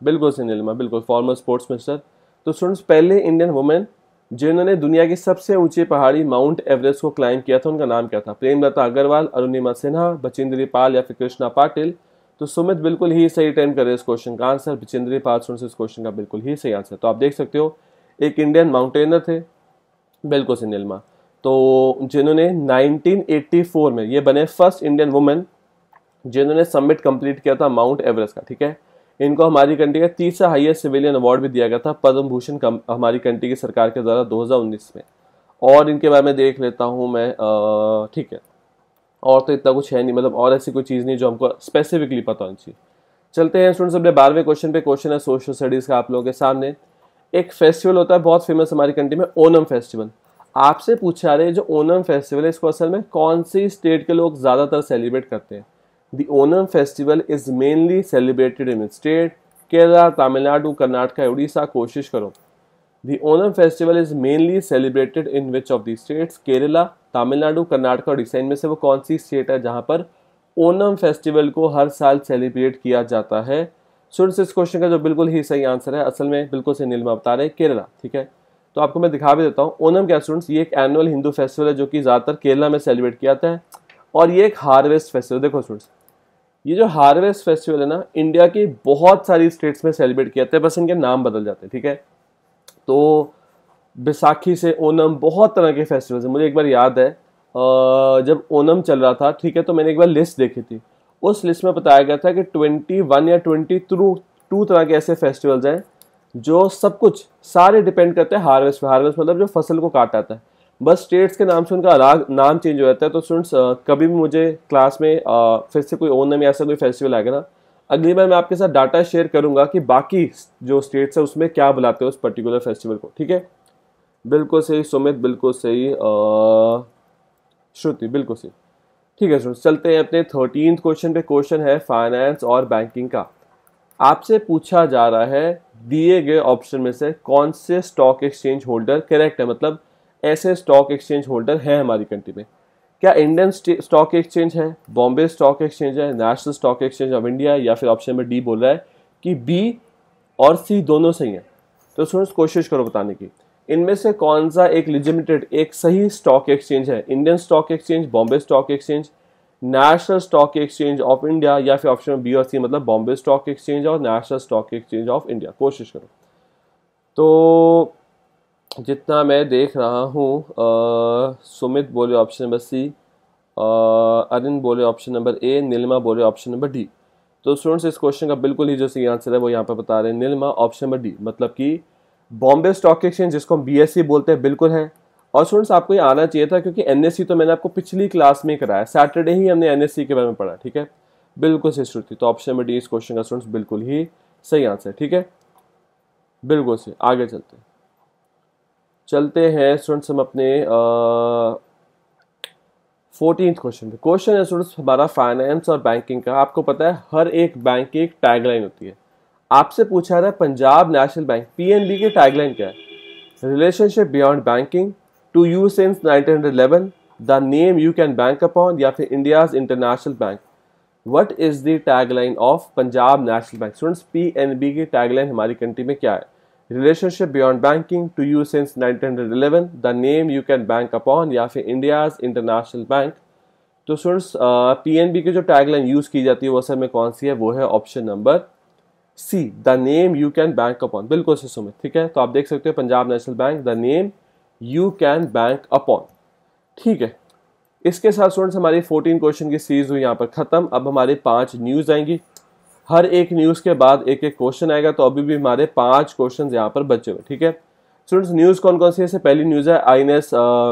बिल्कुल सिंजलिमा बिल्कुल फॉर्मर स्पोर्ट्स मिनिस्टर तो स्टूडेंट्स पहले इंडियन वुमेन जिन्होंने दुनिया की सबसे ऊंची पहाड़ी माउंट एवरेस्ट को क्लाइम किया था उनका नाम क्या था प्रेमलता अग्रवाल अरुणिमा सिन्हा बचिंद्री पाल या फिर कृष्णा पाटिल तो सुमित बिल्कुल ही सही अटेम करे इस क्वेश्चन का आंसर बचिंद्री पाल से इस क्वेश्चन का बिल्कुल ही सही आंसर तो आप देख सकते हो एक इंडियन माउंटेनर थे बिल्कुल सुनील सिनेलमा तो जिन्होंने 1984 में ये बने फर्स्ट इंडियन वुमेन जिन्होंने सबमिट कंप्लीट किया था माउंट एवरेस्ट का ठीक है इनको हमारी कंट्री का तीसरा हाईएस्ट सिविलियन अवार्ड भी दिया गया था पद्म भूषण हमारी कंट्री की सरकार के द्वारा 2019 में और इनके बारे में देख लेता हूँ मैं ठीक है और तो इतना कुछ है नहीं मतलब और ऐसी कोई चीज़ नहीं जो हमको स्पेसिफिकली पता होनी चाहिए चलते हैं स्टूडेंट्स अपने बारहवें क्वेश्चन पे क्वेश्चन है सोशल स्टडीज़ का आप लोगों के सामने एक फेस्टिवल होता है बहुत फेमस हमारी कंट्री में ओनम फेस्टिवल आपसे पूछा रहे जो ओनम फेस्टिवल है इसको असल में कौन सी स्टेट के लोग ज़्यादातर सेलिब्रेट करते हैं the Onam festival is mainly celebrated in state Kerala Tamil Nadu Karnataka Orissa कोशिश करो the Onam festival is mainly celebrated in which of the states Kerala Tamil Nadu Karnataka और डिसाइन में से वो कौन सी स्टेट है जहाँ पर ओनम फेस्टिवल को हर साल सेलिब्रेट किया जाता है स्टूडेंट्स इस क्वेश्चन का जो बिल्कुल ही सही आंसर है असल में बिल्कुल सही नीलमा बता रहे केरला ठीक है तो आपको मैं दिखा भी देता हूँ ओनम क्या स्टूडेंट्स ये एक एनुअल हिंदू फेस्टिवल है जो कि ज़्यादातर केरला में सेलिब्रेट किया जाता है और ये एक हार्वेस्ट फेस्टिवल देखो स्टूडेंट्स ये जो हार्वेस्ट फेस्टिवल है ना इंडिया की बहुत सारी स्टेट्स में सेलिब्रेट किया जाता है बस इनके नाम बदल जाते हैं ठीक है तो बैसाखी से ओनम बहुत तरह के फेस्टिवल्स हैं मुझे एक बार याद है जब ओनम चल रहा था ठीक है तो मैंने एक बार लिस्ट देखी थी उस लिस्ट में बताया गया था कि 21 या 22 टू तरह के ऐसे फेस्टिवल्स हैं जो सब कुछ सारे डिपेंड करते हैं हार्वेस्ट पे हार्वेस्ट मतलब जो फसल को काट आता है बस स्टेट्स के नाम से उनका अलग नाम चेंज हो जाता है तो स्टूडेंट्स कभी भी मुझे क्लास में आ, फिर से कोई ओन में ऐसा कोई फेस्टिवल आएगा ना अगली बार मैं आपके साथ डाटा शेयर करूंगा कि बाकी जो स्टेट्स है उसमें क्या बुलाते हैं उस पर्टिकुलर फेस्टिवल को ठीक है बिल्कुल सही सुमित बिल्कुल सही श्रुति बिल्कुल सही ठीक है सर चलते हैं अपने थर्टीन क्वेश्चन पे क्वेश्चन है फाइनेंस और बैंकिंग का आपसे पूछा जा रहा है दिए गए ऑप्शन में से कौन से स्टॉक एक्सचेंज होल्डर करेक्ट है मतलब ऐसे स्टॉक एक्सचेंज होल्डर हैं हमारी कंट्री में क्या इंडियन स्टॉक एक्सचेंज है बॉम्बे स्टॉक एक्सचेंज है national stock exchange of India या फिर ऑप्शन नंबर डी बोल रहा है कि बी और सी दोनों सही है तो स्टूडेंट्स कोशिश करो बताने की इनमें से कौन सा एक लिजिमिटेड एक सही स्टॉक एक्सचेंज है Indian stock exchange Bombay stock exchange national stock exchange of India या फिर ऑप्शन बी और सी मतलब बॉम्बे स्टॉक एक्सचेंज और national stock exchange of India कोशिश करो तो जितना मैं देख रहा हूँ सुमित बोले ऑप्शन नंबर सी अरिंद बोले ऑप्शन नंबर ए नीलमा बोले ऑप्शन नंबर डी तो स्टूडेंट्स इस क्वेश्चन का बिल्कुल ही जो सही आंसर है वो यहाँ पर बता रहे हैं नीलमा ऑप्शन नंबर डी मतलब कि बॉम्बे स्टॉक एक्सचेंज जिसको हम बी e बोलते हैं बिल्कुल है और स्टूडेंट्स आपको ये आना चाहिए था क्योंकि एन e तो मैंने आपको पिछली क्लास में कराया सैटरडे ही हमने एन e के बारे में पढ़ा ठीक है बिल्कुल सही श्रुति तो ऑप्शन नंबर डी इस क्वेश्चन का स्टूडेंट्स बिल्कुल ही सही आंसर ठीक है बिल्कुल सही आगे चलते चलते हैं स्टूडेंट्स हम अपने फोर्टीन क्वेश्चन पे क्वेश्चन है स्टूडेंट्स हमारा फाइनेंस और बैंकिंग का आपको पता है हर एक बैंक की एक टैगलाइन होती है आपसे पूछा था पंजाब नेशनल बैंक पीएनबी के टैगलाइन क्या है relationship beyond banking to you since 1911 the name you can bank upon या फिर India's international bank what is the tagline of Punjab national bank students P N B की टैगलाइन हमारी country में क्या है relationship beyond banking to you since 1911 the name you can bank upon या फिर India's international bank तो students P N B की जो टैगलाइन यूज़ की जाती है वो असल में कौन सी है वो है option number C the name you can bank upon बिल्कुल से सुमित ठीक है तो आप देख सकते हो Punjab national bank the name you can bank upon ठीक है इसके साथ स्टूडेंट्स हमारी 14 क्वेश्चन की सीरीज हुई यहाँ पर ख़त्म अब हमारी पांच न्यूज़ आएंगी हर एक न्यूज़ के बाद एक एक क्वेश्चन आएगा तो अभी भी हमारे पांच क्वेश्चन यहाँ पर बचे हुए ठीक है स्टूडेंट्स न्यूज़ कौन कौन सी है पहली न्यूज़ है आई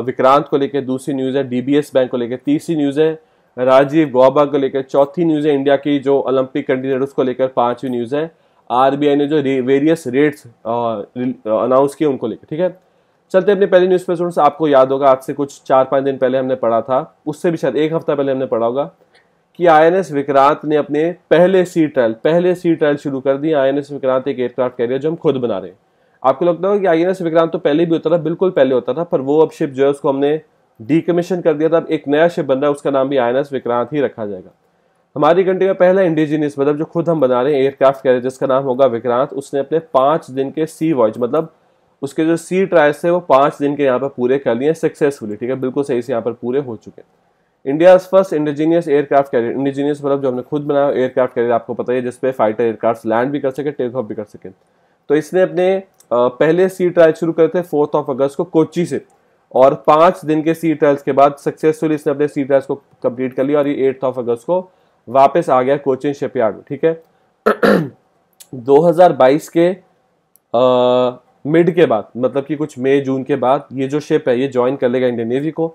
विक्रांत को लेकर दूसरी न्यूज़ है डी बैंक को लेकर तीसरी न्यूज़ है राजीव गौबा को लेकर चौथी न्यूज़ है इंडिया की जो ओलंपिक कैंडिडेट उसको लेकर पांचवी न्यूज़ है आरबीआई ने जो रे, वेरियस रेट्स अनाउंस किए उनको लेकर ठीक है चलते अपने पहले न्यूज़ पे से आपको याद होगा आज से कुछ चार पांच दिन पहले हमने पढ़ा था उससे भी शायद एक हफ्ता पहले हमने पढ़ा होगा कि आईएनएस विक्रांत ने अपने पहले सी ट्रायल पहले सी ट्रायल शुरू कर दी आईएनएस विक्रांत एक एयरक्राफ्ट कैरियर जो हम खुद बना रहे हैं आपको लगता होगा कि आईएनएस विक्रांत तो पहले भी होता था बिल्कुल पहले होता था पर वो अब शिप जो है उसको हमने डीकमीशन कर दिया था अब एक नया शिप बन रहा है उसका नाम भी आई विक्रांत ही रखा जाएगा हमारी कंट्री का पहला इंडिजीनियस मतलब जो खुद हम बना रहे हैं एयरक्राफ्ट कैरियर जिसका नाम होगा विक्रांत उसने अपने पाँच दिन के सी वॉयज मतलब उसके जो सी ट्रायल्स थे वो पाँच दिन के यहाँ पर पूरे कर लिए सक्सेसफुली ठीक है बिल्कुल सही से यहाँ पर पूरे हो चुके हैं India first indigenous aircraft carrier indigenous मतलब जो हमने खुद बनाया एयरक्राफ्ट कैरियर आपको पता है जिसपे फाइटर एयरक्राफ्ट लैंड भी कर सके टेक ऑफ भी कर सके तो इसने अपने पहले सी ट्रायल शुरू करे थे फोर्थ ऑफ अगस्त को कोची से और पांच दिन के सी ट्रायल्स के बाद सक्सेसफुली इसने अपने सी ट्रायल्स को कंप्लीट कर लिया और ये एट्थ ऑफ अगस्त को वापस आ गया कोचिंग शिपयार्ड ठीक है 2022 (clears throat) के मिड के बाद मतलब कि कुछ मई जून के बाद ये जो शिप है ये ज्वाइन कर लेगा इंडियन नेवी को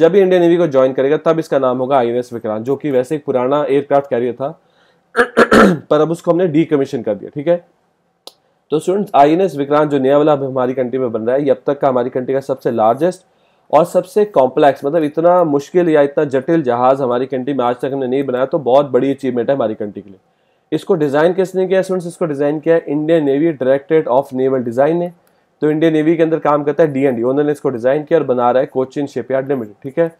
जब ही इंडियन नेवी को ज्वाइन करेगा तब इसका नाम होगा आई विक्रांत जो कि वैसे एक पुराना एयरक्राफ्ट कैरियर था (clears throat) पर अब उसको हमने डी कमीशन कर दिया ठीक है तो students I N S Vikrant जो नया वाला हमारी कंट्री में बन रहा है ये अब तक का हमारी कंट्री का सबसे लार्जेस्ट और सबसे कॉम्प्लेक्स मतलब इतना मुश्किल या इतना जटिल जहाज़ हमारी कंट्री में आज तक हमने नहीं बनाया तो बहुत बड़ी अचीवमेंट है हमारी कंट्री के लिए इसको डिज़ाइन किसने किया स्टूडेंट्स इसको डिज़ाइन किया है Indian navy directorate of naval design ने तो इंडियन नेवी के अंदर काम करता है डीएनडी उन्होंने इसको डिज़ाइन किया और बना रहा है कोचिन शिपयार्ड लिमिटेड ठीक है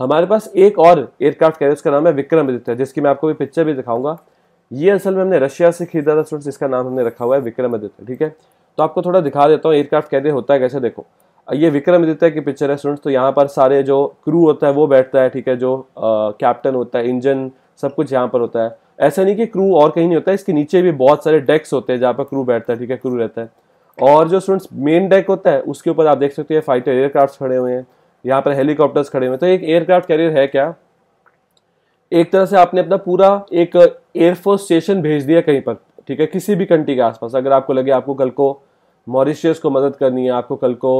हमारे पास एक और एयरक्राफ्ट कैरियर उसका नाम है विक्रम जिसकी मैं आपको भी पिक्चर भी दिखाऊंगा ये असल में हमने रशिया से खरीदा था स्टूडेंट्स इसका नाम हमने रखा हुआ है विक्रमादित्य ठीक है तो आपको थोड़ा दिखा देता हूँ एयरक्राफ्ट कैसे होता है कैसे देखो ये विक्रमादित्य की पिक्चर है स्टूडेंट्स तो यहाँ पर सारे जो क्रू होता है वो बैठता है ठीक है जो कैप्टन होता है इंजन सब कुछ यहाँ पर होता है ऐसा नहीं कि क्रू और कहीं नहीं होता है इसके नीचे भी बहुत सारे डेक्स होते हैं जहाँ पर क्रू बैठता है ठीक है क्रू रहता है और जो स्टूडेंट्स मेन डेक होता है उसके ऊपर आप देख सकते हैं फाइटर एयरक्राफ्ट खड़े हुए हैं यहाँ पर हेलीकॉप्टर्स खड़े हुए हैं तो एक एयरक्राफ्ट कैरियर है क्या एक तरह से आपने अपना पूरा एक एयरफोर्स स्टेशन भेज दिया कहीं पर ठीक है किसी भी कंट्री के आसपास अगर आपको लगे आपको कल को मॉरिशियस को मदद करनी है आपको कल को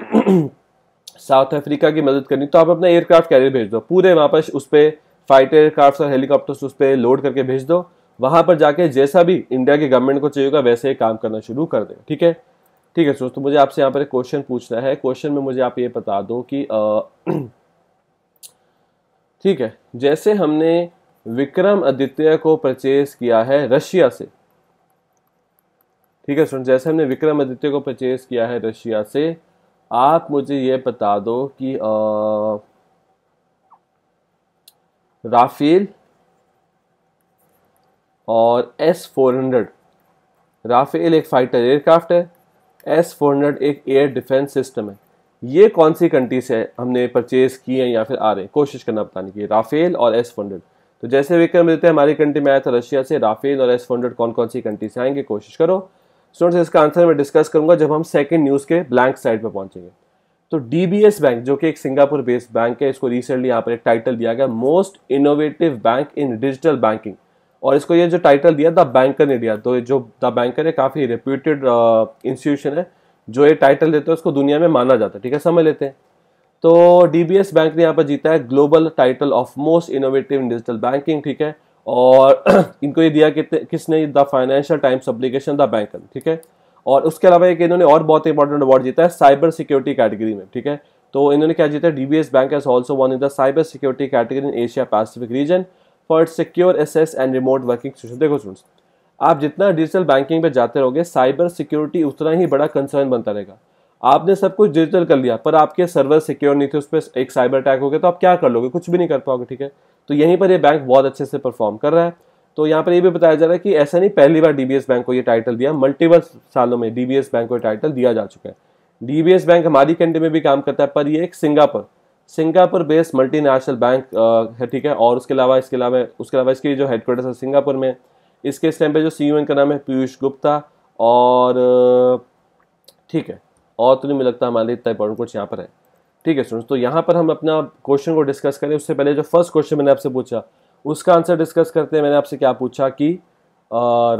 साउथ (clears throat) अफ्रीका की मदद करनी तो आप अपना एयरक्राफ्ट कैरियर भेज दो पूरे वहाँ पर उस पर फाइटर एयरक्राफ्ट और हेलीकॉप्टर्स उस पर लोड करके भेज दो वहाँ पर जाके जैसा भी इंडिया के गवर्नमेंट को चाहिए होगा वैसे ही काम करना शुरू कर दें ठीक है ठीक है दोस्तों मुझे आपसे यहाँ पर एक क्वेश्चन पूछना है क्वेश्चन में मुझे आप ये बता दो कि आ, (clears throat) ठीक है जैसे हमने विक्रम आदित्य को परचेज किया है रशिया से ठीक है सुन जैसे हमने विक्रम आदित्य को परचेज किया है रशिया से आप मुझे ये बता दो कि राफेल और एस फोर हंड्रेड राफेल एक फाइटर एयरक्राफ्ट है एस फोर हंड्रेड एक एयर डिफेंस सिस्टम है ये कौन सी कंट्री से हमने परचेज किए हैं या फिर आ रहे हैं कोशिश करना बताने की राफेल और एस फोन तो जैसे विक्रम मिलते हैं हमारी कंट्री में आया था रशिया से राफेल और एस फोन कौन कौन सी कंट्री से आएंगे कोशिश करो स्टूडेंट्स इसका आंसर मैं डिस्कस करूंगा जब हम सेकेंड न्यूज़ के ब्लैंक साइड पर पहुंचेंगे तो डी बैंक जो कि एक सिंगापुर बेस्ड बैंक है इसको रिसेंटली यहाँ पर एक टाइटल दिया गया most innovative bank in digital banking और इसको ये जो टाइटल दिया द बैंकर ने दिया तो जो द बैंकर है काफ़ी रिप्यूटेड इंस्टीट्यूशन है जो ये टाइटल देते हैं उसको दुनिया में माना जाता है ठीक है समझ लेते हैं तो डीबीएस बैंक ने यहाँ पर जीता है global title of most innovative digital banking ठीक है और (clears throat) इनको ये दिया किसने the financial times application the bank ठीक है और उसके अलावा एक इन्होंने और बहुत इंपॉर्टेंट अवार्ड जीता है साइबर सिक्योरिटी कैटेगरी में ठीक है तो इन्होंने क्या जीता है DBS bank has also won in the cyber security category in Asia Pacific region for secure access and remote working देखो स्टूडेंट्स आप जितना डिजिटल बैंकिंग पे जाते रहोगे साइबर सिक्योरिटी उतना ही बड़ा कंसर्न बनता रहेगा आपने सब कुछ डिजिटल कर लिया पर आपके सर्वर सिक्योर नहीं थे उस पर एक साइबर अटैक हो गया तो आप क्या कर लोगे कुछ भी नहीं कर पाओगे ठीक है तो यहीं पर ये बैंक बहुत अच्छे से परफॉर्म कर रहा है तो यहाँ पर ये भी बताया जा रहा है कि ऐसा नहीं पहली बार डीबीएस बैंक को ये टाइटल दिया मल्टीपल सालों में डीबीएस बैंक को ये टाइटल दिया जा चुका है डीबीएस बैंक हमारी कंट्री में भी काम करता है पर ये एक Singapore Singapore based multinational bank है ठीक है और उसके अलावा इसके अलावा उसके अलावा इसकी जो हेडक्वार्टर है सिंगापुर में इसके इस टाइम पे जो सी का नाम है पीयूष गुप्ता और ठीक है और तो नहीं मुझे लगता हमारे लिए इतना इंपॉर्टेंट कुछ यहाँ पर है ठीक है स्टूडेंट्स तो यहाँ पर हम अपना क्वेश्चन को डिस्कस करें उससे पहले जो फर्स्ट क्वेश्चन मैंने आपसे पूछा उसका आंसर डिस्कस करते हैं मैंने आपसे क्या पूछा कि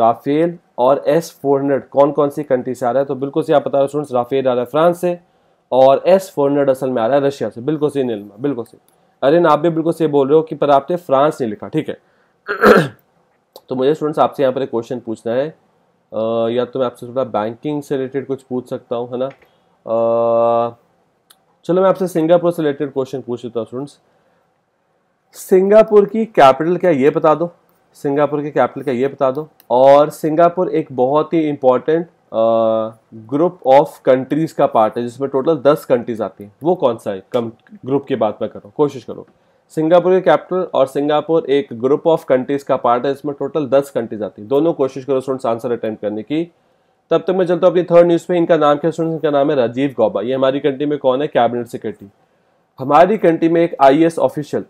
राफेल और एस फोर हंड्रेड कौन कौन सी कंट्री से आ रहा है तो बिल्कुल से आप बता रहे स्टूडेंट्स राफेल आ रहा है फ्रांस से और एस फोर हंड्रेड असल में आ रहा है रशिया से बिल्कुल से नहीं बिल्कुल से अरे ना आप भी बिल्कुल से बोल रहे हो कि पर आपने फ्रांस नहीं लिखा ठीक है तो मुझे स्टूडेंट्स आपसे यहाँ पर एक क्वेश्चन पूछना है आ, या तो मैं आपसे थोड़ा बैंकिंग से रिलेटेड कुछ पूछ सकता हूँ है ना आ, चलो मैं आपसे सिंगापुर से रिलेटेड क्वेश्चन पूछ लेता हूँ स्टूडेंट्स सिंगापुर की कैपिटल क्या ये बता दो सिंगापुर की कैपिटल क्या ये बता दो और सिंगापुर एक बहुत ही इंपॉर्टेंट ग्रुप ऑफ कंट्रीज़ का पार्ट है जिसमें टोटल दस कंट्रीज़ आती हैं वो कौन सा है कम ग्रुप की बात मैं करो कोशिश करो सिंगापुर के कैपिटल और सिंगापुर एक ग्रुप ऑफ कंट्रीज का पार्ट है इसमें टोटल दस कंट्रीज आती है दोनों कोशिश करो स्टूडेंट्स आंसर अटेम्प्ट करने की तब तक मैं चलता हूँ अपनी थर्ड न्यूज़ पे इनका नाम क्या स्टूडेंट्स इनका नाम है राजीव गौबा ये हमारी कंट्री में कौन है कैबिनेट सेक्रेटरी हमारी कंट्री में एक आई ऑफिशियल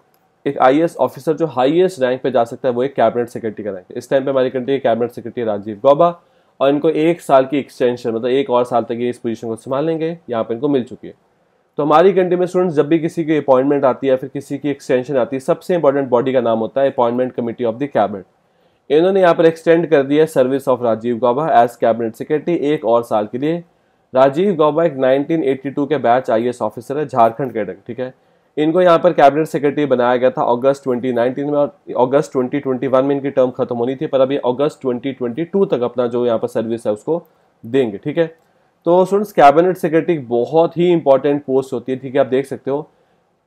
एक आई ऑफिसर जो हाईएस्ट रैंक पे जा सकता है वो एक कैबिनेट सेक्रेटरी का रैंक इस टाइम पे हमारी कंट्री के कैबिनेट सेक्रेटरी राजीव गौबा और इनको एक साल की एक्सटेंशन मतलब एक और साल तक ये इस पोजीशन को संभालेंगे यहाँ पर इनको मिल चुकी है तो हमारी कंट्री में स्टूडेंट्स जब भी किसी की अपॉइंटमेंट आती है फिर किसी की एक्सटेंशन आती है सबसे इंपॉर्टेंट बॉडी का नाम होता है appointment committee of the cabinet इन्होंने यहाँ पर एक्सटेंड कर दिया service of Rajiv Gauba as cabinet secretary एक और साल के लिए राजीव गौबा एक 1982 के बैच आईएएस ऑफिसर है झारखंड के डंग ठीक है इनको यहाँ पर कैबिनेट सेक्रेटरी बनाया गया था अगस्त 2019 में और अगस्त 2021 में इनकी टर्म खत्म होनी थी पर अभी अगस्त 2022 तक अपना जो यहाँ पर सर्विस है उसको देंगे ठीक है तो स्टूडेंट्स कैबिनेट सेक्रेटरी बहुत ही इंपॉर्टेंट पोस्ट होती है ठीक है आप देख सकते हो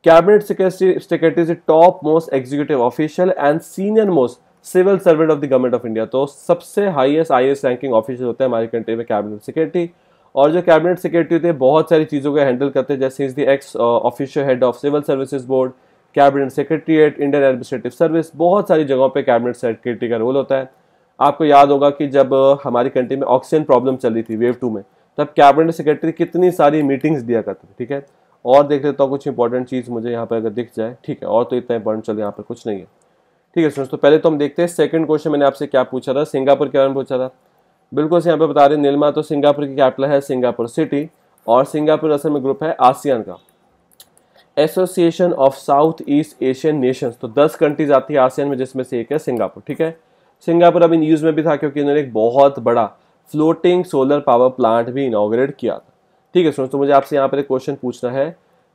cabinet secretary is top most executive official and senior most civil servant of the government of India तो सबसे हाईएस्ट आई रैंकिंग ऑफिसर होते हैं हमारी कंट्री में कैबिनेट सेक्रेटरी और जो कैबिनेट सेक्रेटरी होते हैं बहुत सारी चीज़ों को हैंडल करते हैं जैसे is the ex official head of civil services board cabinet secretariat Indian administrative service बहुत सारी जगहों पे कैबिनेट सेक्रेटरी का रोल होता है आपको याद होगा कि जब uh, हमारी कंट्री में ऑक्सीजन प्रॉब्लम चल रही थी वेव टू में तब कैबिनेट सेक्रेटरी कितनी सारी मीटिंग्स दिया करते थे ठीक है और देख लेता हूँ कुछ इंपॉर्टेंट चीज़ मुझे यहाँ पर अगर दिख जाए ठीक है और तो इतना इंपॉर्टेंट चलो यहाँ पर कुछ नहीं है ठीक है स्टूडेंट्स तो पहले तो हम देखते हैं सेकंड क्वेश्चन मैंने आपसे क्या पूछा था सिंगापुर के बारे में पूछा था बिल्कुल यहाँ पे बता रहे नीलमा तो सिंगापुर की कैपिटल है सिंगापुर सिटी और सिंगापुर असल में ग्रुप है आसियान का association of south east Asian nations तो दस कंट्रीज आती है आसियान में जिसमें से एक है सिंगापुर ठीक है सिंगापुर अब इन यूज़ में भी था क्योंकि इन्होंने एक बहुत बड़ा फ्लोटिंग सोलर पावर प्लांट भी इनाग्रेट किया था ठीक है स्टूडेंट्स तो मुझे आपसे यहाँ पर एक क्वेश्चन पूछना है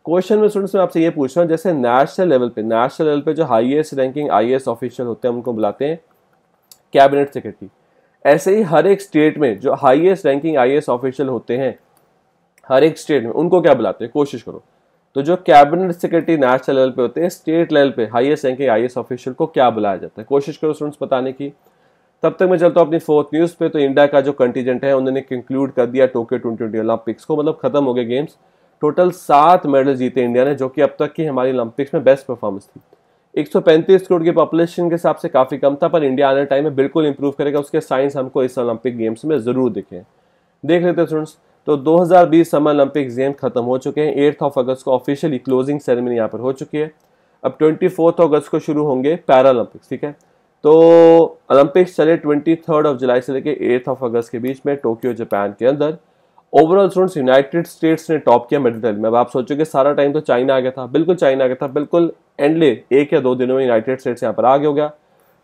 क्वेश्चन में स्टूडेंट्स मैं आपसे ये पूछ रहा हूँ जैसे नेशनल लेवल पे नेशनल लेवल पे जो हाईएस्ट रैंकिंग आईएएस ऑफिशियल होते हैं उनको बुलाते हैं कैबिनेट सेक्रेटरी ऐसे ही हर एक स्टेट में जो हाईएस्ट रैंकिंग आईएएस ऑफिशियल होते हैं हर एक स्टेट में उनको क्या बुलाते हैं कोशिश करो तो जो कैबिनेट सेक्रेटरी नेशनल लेवल पे होते हैं स्टेट लेवल पे हाईएस्ट रैंकिंग आईएएस ऑफिशियल को क्या बुलाया जाता है कोशिश करो स्टूडेंट्स बताने की तब तक मैं चलता हूँ अपनी फोर्थ न्यूज़ पे तो इंडिया का जो कंटीजेंट है उन्होंने कंक्लूड कर दिया टोक्यो ट्वेंटी ट्वेंटी ओलंपिक्स को मतलब खत्म हो गए गेम्स टोटल सात मेडल जीते इंडिया ने जो कि अब तक की हमारी ओलंपिक्स में बेस्ट परफॉर्मेंस थी 135 करोड़ की पॉपुलेशन के हिसाब से काफ़ी कम था पर इंडिया आने टाइम में बिल्कुल इंप्रूव करेगा उसके साइंस हमको इस ओलंपिक गेम्स में ज़रूर दिखे देख लेते हैं स्टूडेंट्स तो 2020 समर ओलंपिक गेम खत्म हो चुके हैं एट्थ ऑफ अगस्त को ऑफिशियली क्लोजिंग सेरेमनी यहाँ पर हो चुकी है अब ट्वेंटी अगस्त को शुरू होंगे पैरा ओलंपिक्स ठीक है तो ओलंपिक्स चले ट्वेंटी थर्ड ऑफ जुलाई से लेकर एट्थ ऑफ अगस्त के बीच में टोक्यो जापान के अंदर ओवरऑल स्टूडेंट्स यूनाइटेड स्टेट्स ने टॉप किया मेडल टैली में अब आप सोचोगे सारा टाइम तो चाइना आ गया था बिल्कुल चाइना आ गया था बिल्कुल एंडले एक या दो दिनों में यूनाइटेड स्टेट्स यहाँ पर आगे हो गया